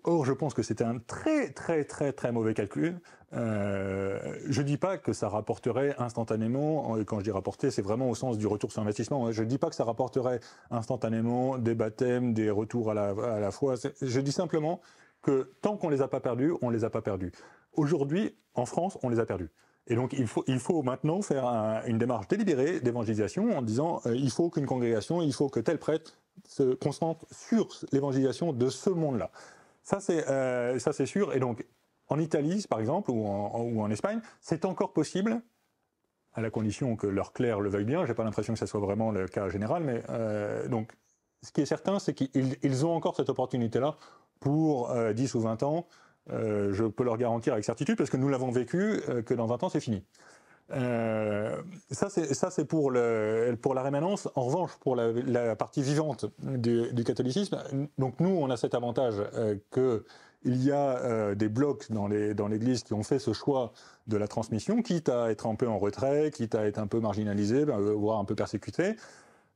Speaker 2: Or, je pense que c'était un très, très, très, très mauvais calcul. Euh, je ne dis pas que ça rapporterait instantanément, euh, quand je dis rapporter, c'est vraiment au sens du retour sur investissement, hein. je ne dis pas que ça rapporterait instantanément des baptêmes, des retours à la, à la je dis simplement que tant qu'on ne les a pas perdus, on ne les a pas perdus. Aujourd'hui, en France, on les a perdus. Et donc, il faut, il faut maintenant faire une démarche délibérée d'évangélisation en disant euh, il faut qu'une congrégation, il faut que tel prêtre se concentre sur l'évangélisation de ce monde-là. Ça, c'est sûr. Et donc, en Italie, par exemple, ou en, Espagne, c'est encore possible, à la condition que leur clerc le veuille bien. J'ai pas l'impression que ce soit vraiment le cas général, mais euh, donc, ce qui est certain, c'est qu'ils ont encore cette opportunité-là pour 10 euh, ou 20 ans. Euh, je peux leur garantir avec certitude, parce que nous l'avons vécu, que dans 20 ans, c'est fini. ça, c'est pour, pour la rémanence. En revanche, pour la, partie vivante du, catholicisme, donc nous, on a cet avantage que il y a euh, des blocs dans l'Église qui ont fait ce choix de la transmission, quitte à être un peu en retrait, quitte à être un peu marginalisé, ben, euh, voire un peu persécuté.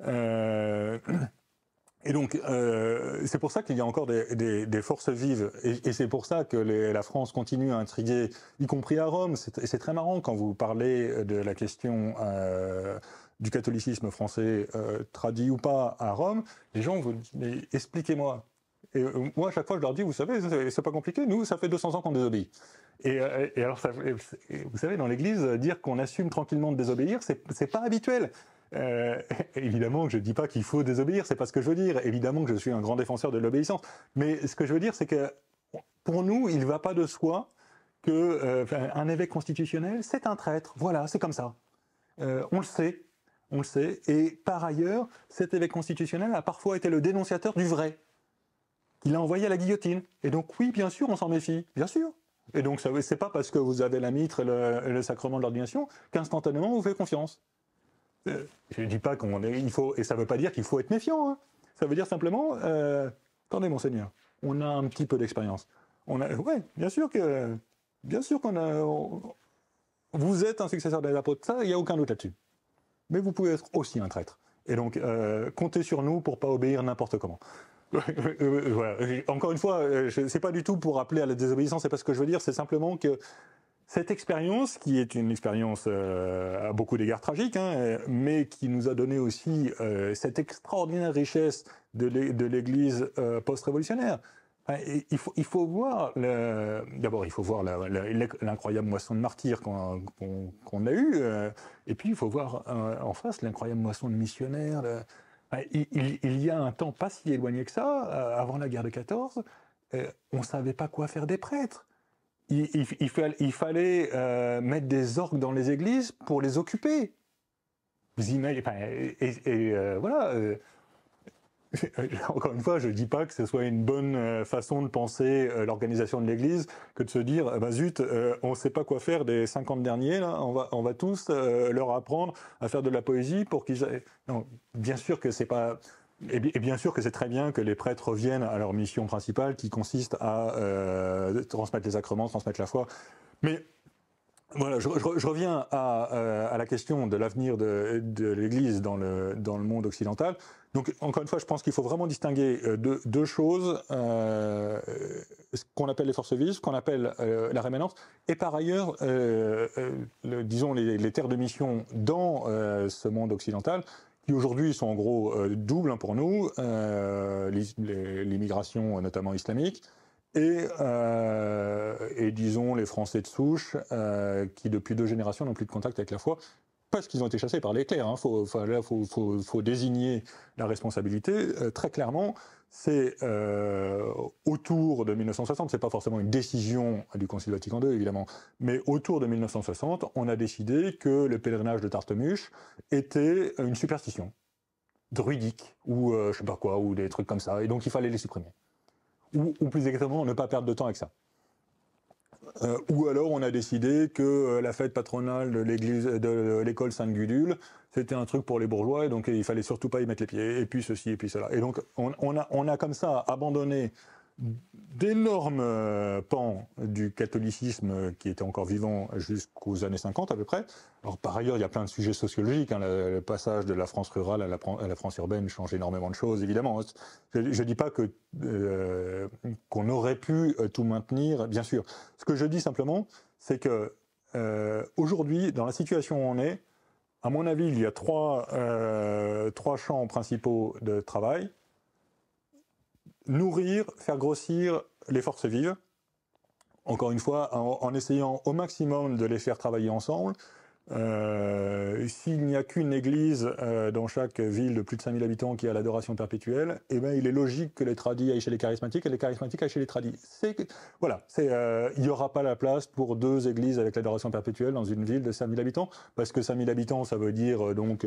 Speaker 2: Euh, *clears throat* et donc, c'est pour ça qu'il y a encore des, forces vives, et, c'est pour ça que la France continue à intriguer, y compris à Rome. C'est très marrant quand vous parlez de la question du catholicisme français traduit ou pas à Rome. Les gens vous expliquez-moi, et euh, moi, à chaque fois, je leur dis, vous savez, c'est pas compliqué, nous, ça fait 200 ans qu'on désobéit. Et, euh, alors, vous savez, dans l'Église, dire qu'on assume tranquillement de désobéir, c'est pas habituel. Euh, *laughs* évidemment que je ne dis pas qu'il faut désobéir, c'est pas ce que je veux dire. Évidemment que je suis un grand défenseur de l'obéissance. Mais ce que je veux dire, c'est que pour nous, il ne va pas de soi qu'un évêque constitutionnel, c'est un traître. Voilà, c'est comme ça. on le sait, on le sait. Et par ailleurs, cet évêque constitutionnel a parfois été le dénonciateur du vrai. Il l'a envoyé à la guillotine. Et donc oui, bien sûr, on s'en méfie, bien sûr. Et donc ce n'est pas parce que vous avez la mitre et le, sacrement de l'ordination qu'instantanément vous faites confiance. Euh, je ne dis pas qu'on il faut et ça ne veut pas dire qu'il faut être méfiant. Hein. Ça veut dire simplement, euh, attendez monseigneur, on a un petit peu d'expérience. On a, bien sûr que, bien sûr qu'on a, vous êtes un successeur des apôtres, ça il y a aucun doute là-dessus. Mais vous pouvez être aussi un traître. Et donc euh, comptez sur nous pour pas obéir n'importe comment. Euh, Encore une fois, n'est euh, pas du tout pour appeler à la désobéissance, c'est pas ce que je veux dire, c'est simplement que cette expérience, qui est une expérience euh, à beaucoup d'égards tragique, hein, mais qui nous a donné aussi cette extraordinaire richesse de l'Église post-révolutionnaire. Il faut, il faut voir, d'abord, il faut voir l'incroyable moisson de martyrs qu'on a eue, et puis il faut voir en face l'incroyable moisson de missionnaires. Le, bah, il, y a un temps pas si éloigné que ça, euh, avant la guerre de 14, euh, on ne savait pas quoi faire des prêtres. Il, fallait, euh, mettre des orgues dans les églises pour les occuper. Vous imaginez, et, voilà. *laughs* encore une fois, je dis pas que ce soit une bonne euh, façon de penser euh, l'organisation de l'Église que de se dire, bah zut, euh, on ne sait pas quoi faire des 50 derniers, là, on va, on va tous leur apprendre à faire de la poésie pour qu'ils. Non, bien sûr que c'est pas. Et bien sûr que c'est très bien que les prêtres reviennent à leur mission principale qui consiste à transmettre les sacrements, transmettre la foi. Mais voilà, je, reviens euh, à, la question de l'avenir de, l'Église dans le, dans le monde occidental. Donc, encore une fois, je pense qu'il faut vraiment distinguer euh, deux, choses, euh, ce qu'on appelle les forces vives, ce qu'on appelle la rémanence, et par ailleurs, disons, les, les, terres de mission dans ce monde occidental, qui aujourd'hui sont en gros doubles hein, pour nous, l'immigration notamment islamique, euh, et, disons les Français de souche euh, qui depuis deux générations n'ont plus de contact avec la foi parce qu'ils ont été chassés par l'éclair. il hein. Faut, désigner la responsabilité euh, très clairement. C'est autour de 1960. C'est pas forcément une décision du Concile Vatican II, évidemment, mais autour de 1960, on a décidé que le pèlerinage de Tartemuche était une superstition druidique ou je sais pas quoi ou des trucs comme ça. Et donc il fallait les supprimer ou, plus exactement ne pas perdre de temps avec ça. Euh, ou alors on a décidé que euh, la fête patronale de l'école Sainte-Gudule, c'était un truc pour les bourgeois et donc il fallait surtout pas y mettre les pieds. Et puis ceci et puis cela. Et donc on a comme ça abandonné d'énormes euh, pans du catholicisme qui était encore vivant jusqu'aux années 50 à peu près. Alors par ailleurs, il y a plein de sujets sociologiques. Hein. le, passage de la France rurale à la, France urbaine change énormément de choses, évidemment. Je ne dis pas que euh, qu'on aurait pu euh, tout maintenir, bien sûr. Ce que je dis simplement, c'est que aujourd'hui, dans la situation où on est, à mon avis, il y a trois champs principaux de travail nourrir, faire grossir les forces vives, encore une fois, en, essayant au maximum de les faire travailler ensemble. Euh, s'il n'y a qu'une église euh, dans chaque ville de plus de 5000 habitants qui a l'adoration perpétuelle, eh ben, il est logique que les tradis aillent chez les charismatiques et les charismatiques aillent chez les tradis. Voilà, euh, il n'y aura pas la place pour deux églises avec l'adoration perpétuelle dans une ville de 5000 habitants, parce que 5000 habitants, ça veut dire donc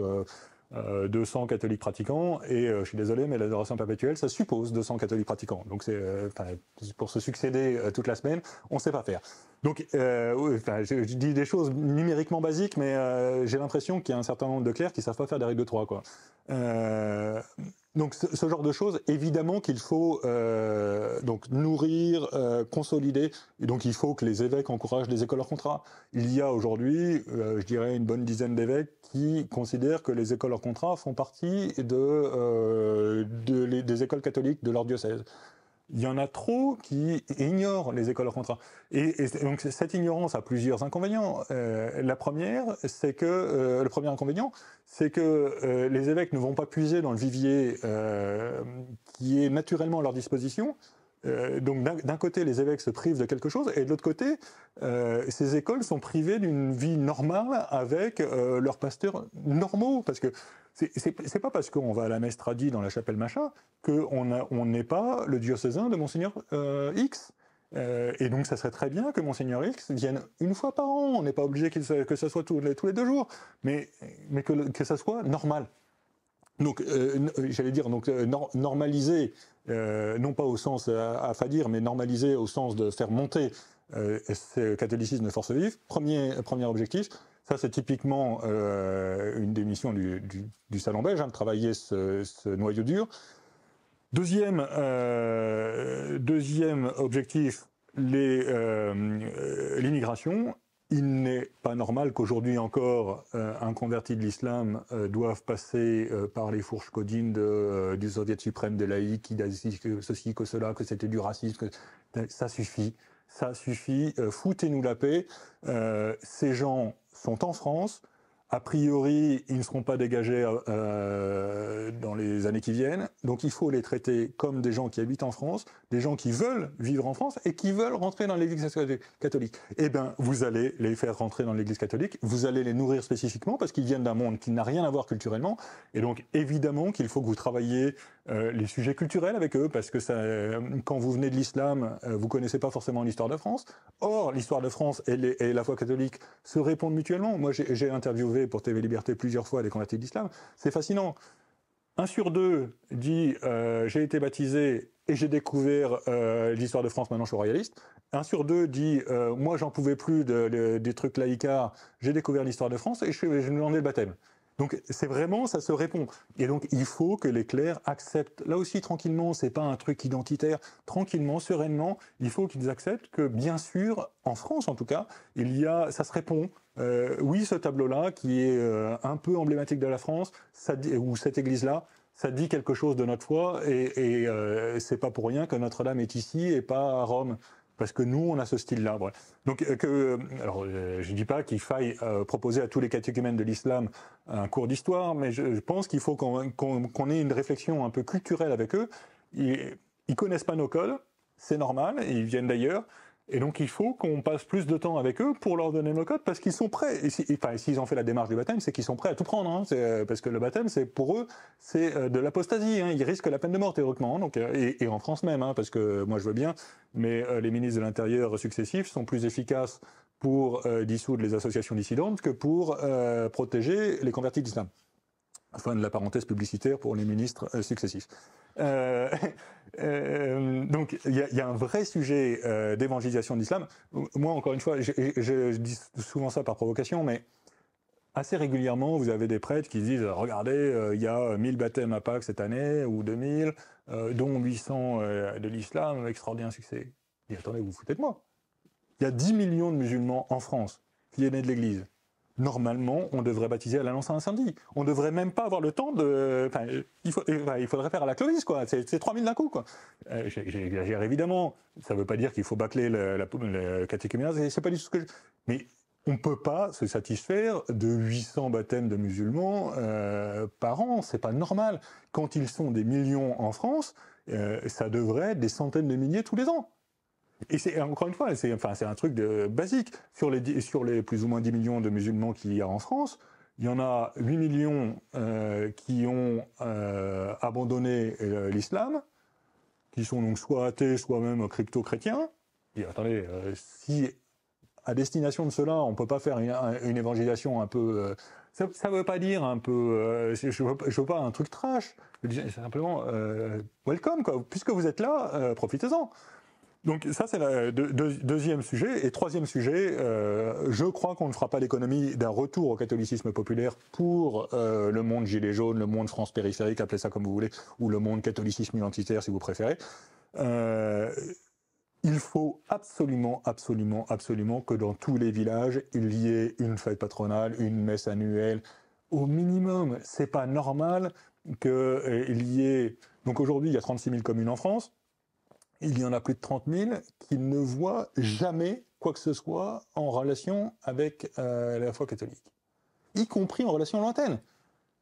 Speaker 2: 200 euh, catholiques pratiquants, et euh, je suis désolé, mais l'adoration perpétuelle, ça suppose 200 catholiques pratiquants. Donc c'est euh, pour se succéder toute la semaine, on ne sait pas faire. Donc je, dis des choses numériquement basiques, mais j'ai l'impression qu'il y a un certain nombre de clercs qui ne savent pas faire des règles de 3. Quoi. Donc ce, genre de choses, évidemment qu'il faut euh, donc nourrir, euh, consolider. donc il faut que les évêques encouragent les écoles hors contrat. Il y a aujourd'hui, euh, je dirais, une bonne dizaine d'évêques qui considèrent que les écoles hors contrat font partie de, euh, des écoles catholiques de leur diocèse il y en a trop qui ignorent les écoles hors contrat. Et, donc cette ignorance a plusieurs inconvénients. Euh, la première, c'est que euh, le premier inconvénient, c'est que euh, les évêques ne vont pas puiser dans le vivier qui est naturellement à leur disposition. donc d'un côté, les évêques se privent de quelque chose, et de l'autre côté, ces écoles sont privées d'une vie normale avec leurs pasteurs normaux, parce que c'est pas parce qu'on va à la messe tradie dans la chapelle machin qu'on on n'est pas le diocésain de Monseigneur euh, X. Euh, et donc, ça serait très bien que Monseigneur X vienne une fois par an. On n'est pas obligé que ça soit tous les, deux jours, mais, que, que, ça soit normal. Donc, euh, j'allais dire, donc, normaliser, non pas au sens à, fadir, mais normaliser au sens de faire monter ce catholicisme de force vive, premier objectif. Ça, c'est typiquement euh, une démission du, Salon belge, hein, de travailler ce, noyau dur. Deuxième, euh, deuxième objectif, euh, l'immigration. Il n'est pas normal qu'aujourd'hui encore, un converti de l'islam doive passer par les fourches codines du Soviet suprême des laïcs, qui disent que ceci, que cela, que c'était du racisme. Ça suffit. Ça suffit. Foutez-nous la paix. ces gens sont en France. A priori, ils ne seront pas dégagés euh, dans les années qui viennent. Donc il faut les traiter comme des gens qui habitent en France, des gens qui veulent vivre en France et qui veulent rentrer dans l'Église catholique. Eh bien, vous allez les faire rentrer dans l'Église catholique, vous allez les nourrir spécifiquement parce qu'ils viennent d'un monde qui n'a rien à voir culturellement. Et donc, évidemment qu'il faut que vous travailliez euh, les sujets culturels avec eux, parce que euh, quand vous venez de l'islam, euh, vous connaissez pas forcément l'histoire de France. Or, l'histoire de France et, la foi catholique se répondent mutuellement. Moi, j'ai interviewé pour TV Liberté plusieurs fois des convertis l'islam. C'est fascinant. Un sur deux dit j'ai été baptisé et j'ai découvert l'histoire de France. Maintenant, je suis royaliste. Un sur deux dit moi, j'en pouvais plus des trucs laïcards. J'ai découvert l'histoire de France et je, je me demandais le baptême. Donc c'est vraiment, ça se répond. Et donc il faut que les clercs acceptent, là aussi tranquillement, c'est pas un truc identitaire, tranquillement, sereinement, il faut qu'ils acceptent que bien sûr, en France en tout cas, il y a, ça se répond. Euh, oui, ce tableau-là, qui est euh, un peu emblématique de la France, ça, ou cette église-là, ça dit quelque chose de notre foi, et, euh, c'est pas pour rien que Notre-Dame est ici et pas à Rome parce que nous, on a ce style-là. Donc, euh, que, euh, alors, euh, je ne dis pas qu'il faille proposer à tous les catéchumènes de l'islam un cours d'histoire, mais je, pense qu'il faut qu'on ait une réflexion un peu culturelle avec eux. Ils, ne connaissent pas nos codes, c'est normal, ils viennent d'ailleurs. Et donc il faut qu'on passe plus de temps avec eux pour leur donner nos codes parce qu'ils sont prêts. Et enfin, s'ils ont fait la démarche du baptême, c'est qu'ils sont prêts à tout prendre. Hein. Euh, parce que le baptême, c'est pour eux, c'est euh, de l'apostasie. Hein. Ils risquent la peine de mort théoriquement. Hein. Euh, et, en France même, parce que moi je veux bien, mais les ministres de l'Intérieur successifs sont plus efficaces pour dissoudre les associations dissidentes que pour protéger les convertis d'islam. Fin de la parenthèse publicitaire pour les ministres euh, successifs. Euh, *laughs* euh, donc il y, a, un vrai sujet d'évangélisation de l'islam. Moi, encore une fois, je, dis souvent ça par provocation, mais assez régulièrement, vous avez des prêtres qui disent regardez, il y a 1000 baptêmes à Pâques cette année, ou 2000, dont 800 de l'islam, extraordinaire succès. Et attendez, vous vous foutez de moi. Il y a 10 millions de musulmans en France qui est né de l'Église normalement, on devrait baptiser à la lance à incendie. On devrait même pas avoir le temps de. Enfin, il, faudrait faire à la Clovis, quoi. C'est 3000 d'un coup, quoi. Euh, j'exagère évidemment. Ça ne veut pas dire qu'il faut bâcler le, la, C'est pas du tout ce que je... Mais on peut pas se satisfaire de 800 baptêmes de musulmans euh, par an. C'est pas normal. Quand ils sont des millions en France, euh, ça devrait être des centaines de milliers tous les ans. Et c'est encore une fois, c'est un truc de basique. Sur les, sur les plus ou moins 10 millions de musulmans qu'il y a en France, il y en a 8 millions euh, qui ont euh, abandonné euh, l'islam, qui sont donc soit athées, soit même crypto-chrétiens. Et attendez, si à destination de cela, on ne peut pas faire une, évangélisation un peu... ça ne veut pas dire un peu... je ne veux, pas un truc trash. C'est simplement welcome, Puisque vous êtes là, profitez-en. Donc ça, c'est le deuxième sujet. Et troisième sujet, euh, je crois qu'on ne fera pas l'économie d'un retour au catholicisme populaire pour euh, le monde gilet jaune, le monde France périphérique, appelez ça comme vous voulez, ou le monde catholicisme identitaire si vous préférez. Euh, il faut absolument, absolument, absolument que dans tous les villages, il y ait une fête patronale, une messe annuelle. Au minimum, c'est pas normal qu'il y ait... Donc aujourd'hui, il y a 36 000 communes en France il y en a plus de 30 000 qui ne voient jamais quoi que ce soit en relation avec euh, la foi catholique, y compris en relation lointaine.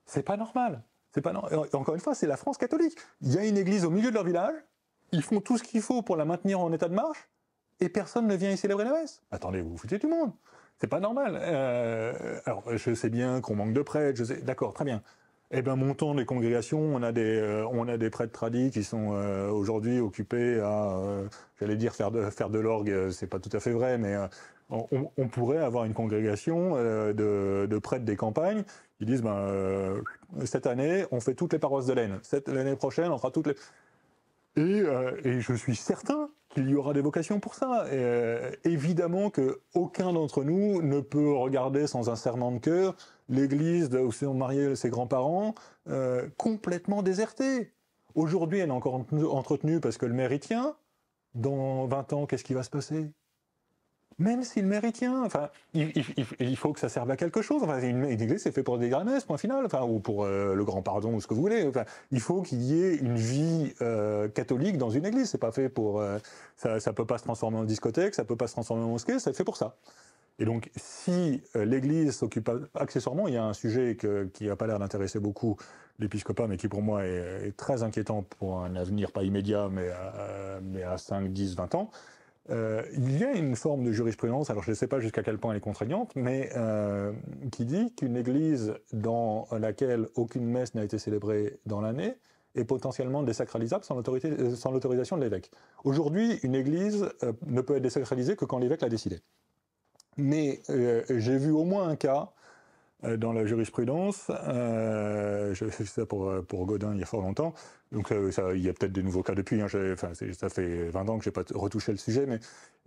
Speaker 2: C'est pas normal. C'est pas normal. Encore une fois, c'est la France catholique. Il y a une église au milieu de leur village. Ils font tout ce qu'il faut pour la maintenir en état de marche, et personne ne vient y célébrer la messe. Attendez, vous vous foutez du monde. C'est pas normal. Euh, alors, je sais bien qu'on manque de prêtres. Je sais, d'accord, très bien. Eh bien, montant des congrégations, on a des, euh, on a des prêtres tradis qui sont euh, aujourd'hui occupés à, euh, j'allais dire faire de faire de l'orgue, c'est pas tout à fait vrai, mais on, pourrait avoir une congrégation de, prêtres des campagnes qui disent, ben cette année, on fait toutes les paroisses de laine, l'année prochaine, on fera toutes les. Et, et je suis certain qu'il y aura des vocations pour ça. Et, évidemment que aucun d'entre nous ne peut regarder sans un serment de cœur l'église où sont mariés ses grands-parents, euh, complètement désertée. Aujourd'hui, elle est encore entretenue parce que le maire y tient. Dans 20 ans, qu'est-ce qui va se passer Même si le maire y tient, enfin, il, faut que ça serve à quelque chose. Enfin, une, église, c'est fait pour des grâces, point final, enfin, ou pour euh, le grand pardon, ou ce que vous voulez. il faut qu'il y ait une vie euh, catholique dans une église. C'est pas fait pour. ça, ne peut pas se transformer en discothèque, ça ne peut pas se transformer en mosquée, c'est fait pour ça. Et donc, si euh, l'Église s'occupe accessoirement, il y a un sujet qui n'a pas l'air d'intéresser beaucoup l'épiscopat, mais qui pour moi est, très inquiétant pour un avenir pas immédiat, mais à, 5, 10, 20 ans. Euh, il y a une forme de jurisprudence, alors je ne sais pas jusqu'à quel point elle est contraignante, mais euh, qui dit qu'une église dans laquelle aucune messe n'a été célébrée dans l'année est potentiellement désacralisable sans l'autorisation de l'évêque. Aujourd'hui, une église ne peut être désacralisée que quand l'évêque l'a décidé. Mais euh, j'ai vu au moins un cas euh, dans la jurisprudence, euh, J'avais fait ça pour, pour Godin il y a fort longtemps, donc il y a peut-être des nouveaux cas depuis, hein. ça fait 20 ans que je n'ai pas retouché le sujet, mais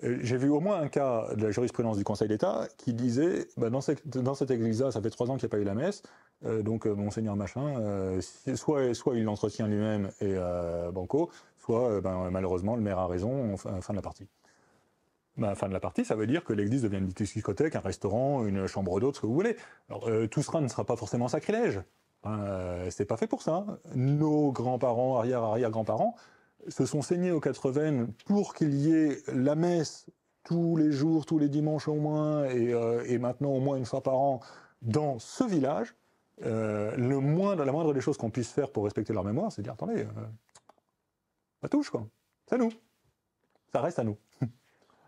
Speaker 2: j'ai vu au moins un cas de la jurisprudence du Conseil d'État qui disait, bah, dans, cette, dans église-là, ça fait 3 ans qu'il n'y a pas eu la messe, donc monseigneur machin, soit, soit il l'entretient lui-même et Banco, soit ben, malheureusement le maire a raison, fin de la partie. Bah, fin de la partie, ça veut dire que l'église devient une discothèque, un restaurant, une chambre d'hôte, ce que vous voulez. Alors, euh, tout cela ne sera pas forcément sacrilège. Euh, c'est pas fait pour ça. Hein. Nos grands-parents, arrière-arrière-grands-parents, se sont saignés aux quatre veines pour qu'il y ait la messe tous les jours, tous les dimanches au moins, et, euh, maintenant au moins une fois par an, dans ce village. Euh, le la moindre des choses qu'on puisse faire pour respecter leur mémoire, c'est de dire, attendez, ça touche, quoi. C'est à nous. Ça reste à nous.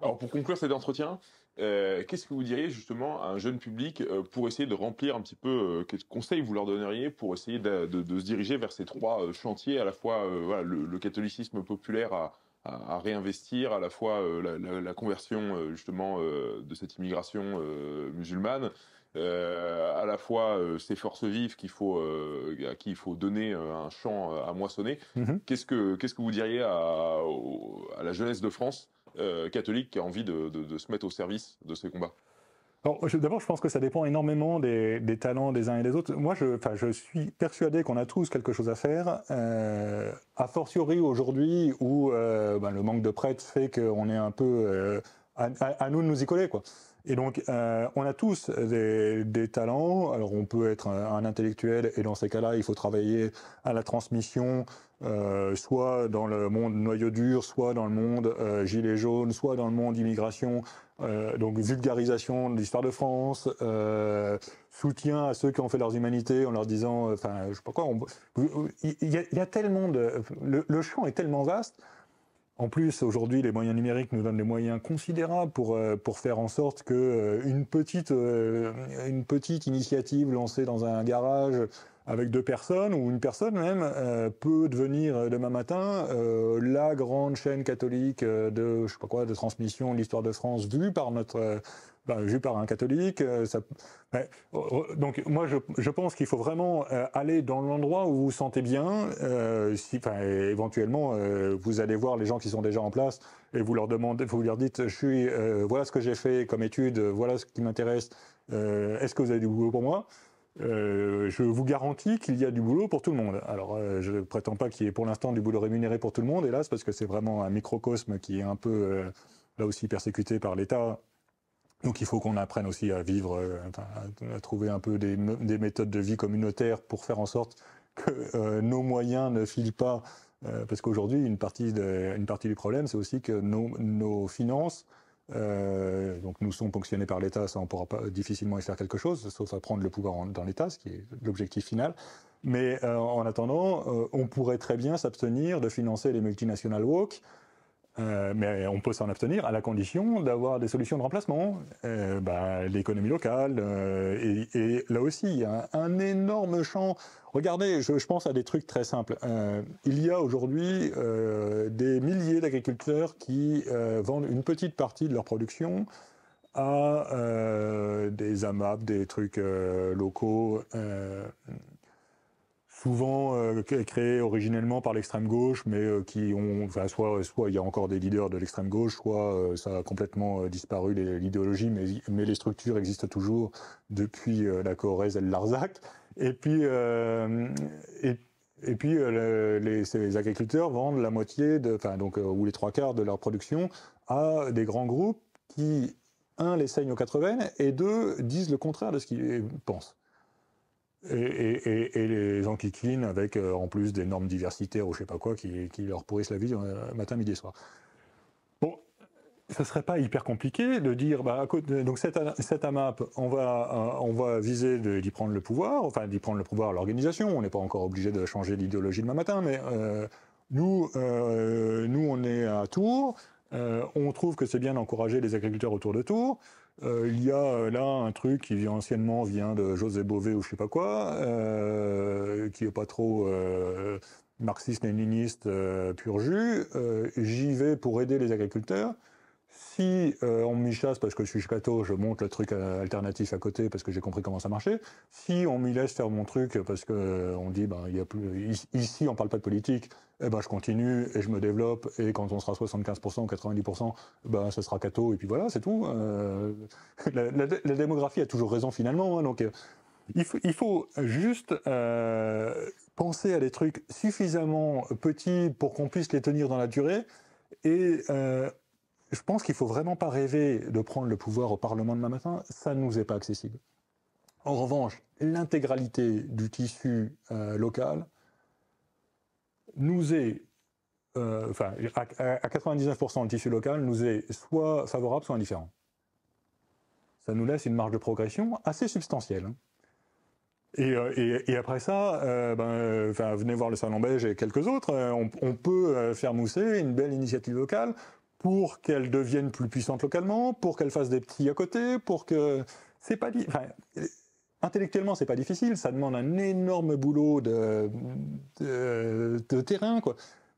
Speaker 1: Alors pour conclure cet entretien, euh, qu'est-ce que vous diriez justement à un jeune public euh, pour essayer de remplir un petit peu euh, quels conseils vous leur donneriez pour essayer de, se diriger vers ces trois chantiers, à la fois le, catholicisme populaire à, réinvestir, à la fois la, conversion justement de cette immigration musulmane, à la fois ces forces vives qu'il faut à qui il faut donner un champ à moissonner. Mhm. Qu'est-ce que qu'est-ce que vous diriez à la jeunesse de France euh, catholique qui a envie de, se mettre au service de ces combats
Speaker 2: D'abord, je pense que ça dépend énormément des, talents des uns et des autres. Moi, je, je suis persuadé qu'on a tous quelque chose à faire. Euh, a fortiori aujourd'hui, où euh, ben, le manque de prêtres fait qu'on est un peu à, nous de nous y coller, quoi. Et donc, on a tous des, talents. Alors, on peut être un, un intellectuel, et dans ces cas-là, il faut travailler à la transmission, euh, soit dans le monde noyau dur, soit dans le monde euh, gilet jaune, soit dans le monde immigration, euh, donc vulgarisation de l'histoire de France, soutien à ceux qui ont fait leurs humanités en leur disant, enfin, je sais pas quoi, il y, a tellement de, le, champ est tellement vaste. En plus, aujourd'hui, les moyens numériques nous donnent des moyens considérables pour pour faire en sorte que une petite une petite initiative lancée dans un garage avec deux personnes ou une personne même euh, peut devenir euh, demain matin euh, la grande chaîne catholique de je sais pas quoi de transmission de l'histoire de France vue par notre ben, vue par un catholique. Ça, oh, oh, donc moi je, je pense qu'il faut vraiment aller dans l'endroit où vous vous sentez bien. si enfin, éventuellement vous allez voir les gens qui sont déjà en place et vous leur demandez, vous leur dites je suis voilà ce que j'ai fait comme étude, voilà ce qui m'intéresse. Est-ce que vous avez du boulot pour moi? Euh, je vous garantis qu'il y a du boulot pour tout le monde. Alors, euh, je ne prétends pas qu'il y ait pour l'instant du boulot rémunéré pour tout le monde, hélas, parce que c'est vraiment un microcosme qui est un peu, euh, là aussi, persécuté par l'État. Donc, il faut qu'on apprenne aussi à vivre, à, trouver un peu des, méthodes de vie communautaires pour faire en sorte que nos moyens ne filent pas. parce qu'aujourd'hui, une, partie du problème, c'est aussi que nos finances euh, donc nous sommes ponctionnés par l'État, ça on pourra pas, difficilement y faire quelque chose, sauf à prendre le pouvoir dans l'État, ce qui est l'objectif final. Mais euh, en attendant, euh, on pourrait très bien s'abstenir de financer les multinationales woke, mais on peut s'en abstenir à la condition d'avoir des solutions de remplacement, bah, l'économie locale, et, là aussi il y a un énorme champ Regardez, je, pense à des trucs très simples. Euh, il y a aujourd'hui euh, des milliers d'agriculteurs qui euh, vendent une petite partie de leur production à des AMAP, des trucs locaux, souvent créés originellement par l'extrême gauche, mais qui ont, enfin, soit, il y a encore des leaders de l'extrême gauche, soit ça a complètement disparu l'idéologie, mais, mais les structures existent toujours depuis la Corrèze et le Larzac. Et puis, euh, et, puis euh, les, agriculteurs vendent la moitié, euh, ou les trois quarts de leur production à des grands groupes qui, un, les saignent aux quatre et deux, disent le contraire de ce qu'ils pensent. Et, les gens qui clinent avec en plus des normes diversitaires ou je sais pas quoi qui, leur pourrissent la vie matin, midi et soir ce serait pas hyper compliqué de dire, bah, donc cette, AMAP, on va, euh, on va viser d'y prendre le pouvoir, enfin d'y prendre le pouvoir à l'organisation. On n'est pas encore obligé de changer d'idéologie demain matin, mais euh, nous, euh, nous, on est à Tours. on trouve que c'est bien d'encourager les agriculteurs autour de Tours. il y a là un truc qui vient anciennement vient de José Bové ou je sais pas quoi, qui est pas trop marxiste-léniniste pur jus. J'y vais pour aider les agriculteurs. Si euh, on m'y chasse parce que je suis chicato, je monte le truc euh, alternatif à côté parce que j'ai compris comment ça marchait. Si on m'y laisse faire mon truc parce que euh, on dit, ben, il y a plus, ici, on parle pas de politique, et eh ben, je continue et je me développe et quand on sera 75% ou 90%, ben, ça sera cato et puis voilà, c'est tout. la, démographie a toujours raison finalement, hein, donc, il faut, juste penser à des trucs suffisamment petits pour qu'on puisse les tenir dans la durée et je pense qu'il faut vraiment pas rêver de prendre le pouvoir au Parlement demain matin. Ça ne nous est pas accessible. En revanche, l'intégralité du tissu euh, local nous est, euh, enfin, à, 99% le tissu local nous est soit favorable, soit indifférent. Ça nous laisse une marge de progression assez substantielle. Hein. Euh, et, après ça, ben, venez voir le Salon Belge et quelques autres. on, peut faire mousser une belle initiative locale pour qu'elles deviennent plus puissantes localement, pour qu'elles fassent des petits à côté, pour que c'est pas enfin, intellectuellement c'est pas difficile, ça demande un énorme boulot de, de, terrain quoi.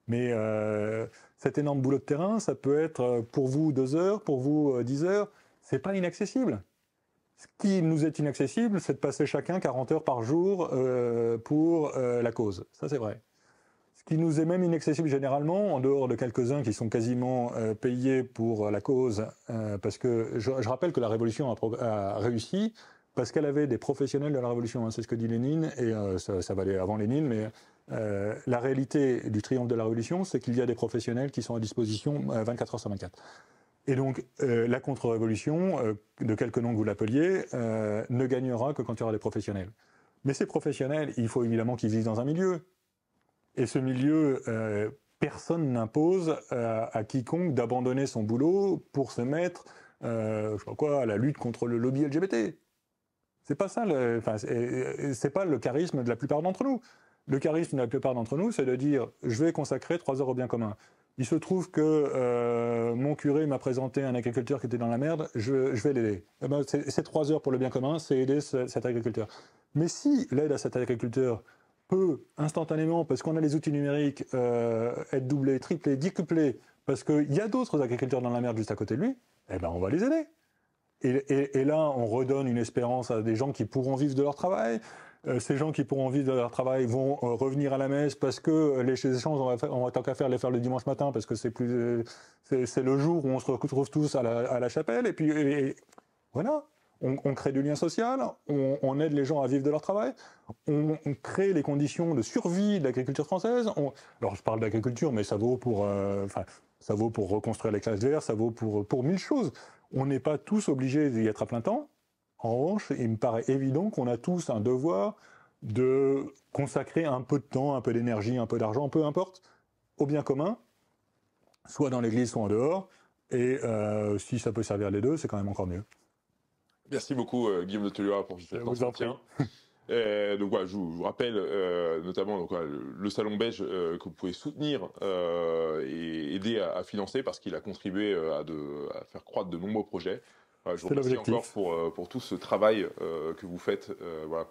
Speaker 2: Mais euh, cet énorme boulot de terrain, ça peut être pour vous deux heures, pour vous euh, dix heures, c'est pas inaccessible. Ce qui nous est inaccessible, c'est de passer chacun 40 heures par jour euh, pour la cause. Ça, c'est vrai qui nous est même inaccessible généralement, en dehors de quelques-uns qui sont quasiment euh, payés pour euh, la cause, euh, parce que je, rappelle que la Révolution a, réussi parce qu'elle avait des professionnels de la Révolution, hein, c'est ce que dit Lénine, et ça, va valait avant Lénine, mais la réalité du triomphe de la Révolution, c'est qu'il y a des professionnels qui sont à disposition 24 heures sur 24. Et donc, la contre-révolution, de quelque nom que vous l'appeliez, ne gagnera que quand il y aura des professionnels. Mais ces professionnels, il faut évidemment qu'ils vivent dans un milieu. Et ce milieu, euh, personne n'impose à, quiconque d'abandonner son boulot pour se mettre, euh, je crois quoi, à la lutte contre le lobby LGBT. C'est pas ça, euh, c'est pas le charisme de la plupart d'entre nous. Le charisme de la plupart d'entre nous, c'est de dire, je vais consacrer trois heures au bien commun. Il se trouve que mon curé m'a présenté un agriculteur qui était dans la merde, je, vais l'aider. Eh ben, c'est trois heures pour le bien commun, c'est aider cet agriculteur. Mais si l'aide à cet agriculteur, peut instantanément, parce qu'on a les outils numériques, euh, être doublé, triplé, décuplé, parce qu'il y a d'autres agriculteurs dans la merde juste à côté de lui, eh ben on va les aider. Et, là, on redonne une espérance à des gens qui pourront vivre de leur travail. Euh, ces gens qui pourront vivre de leur travail vont euh, revenir à la messe parce que les échanges, on va, on tant qu'à faire les faire le dimanche matin parce que c'est plus, c'est le jour où on se retrouve tous à la, chapelle. Et puis voilà on, crée du lien social, on, aide les gens à vivre de leur travail, on, crée les conditions de survie de l'agriculture française. alors je parle d'agriculture, mais ça vaut pour, euh, ça vaut pour reconstruire les classes vertes, ça vaut pour pour mille choses. On n'est pas tous obligés d'y être à plein temps. En revanche, il me paraît évident qu'on a tous un devoir de consacrer un peu de temps, un peu d'énergie, un peu d'argent, peu importe, au bien commun, soit dans l'église, soit en dehors. Et euh, si ça peut servir les deux, c'est quand même encore mieux.
Speaker 1: Merci beaucoup euh, Guillaume de Telua pour cet entretien. *laughs* donc voilà, je vous, rappelle euh, notamment donc, le, salon belge euh, que vous pouvez soutenir et aider à, financer parce qu'il a contribué à, de, faire croître de nombreux projets. je vous remercie encore pour, pour tout ce travail que vous faites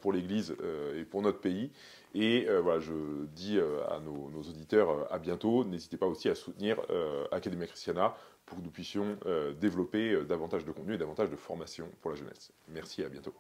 Speaker 1: pour l'Église et pour notre pays. Et voilà, je dis à nos, nos auditeurs à bientôt. N'hésitez pas aussi à soutenir Academia Christiana pour que nous puissions euh, développer euh, davantage de contenu et davantage de formation pour la jeunesse. Merci et à bientôt.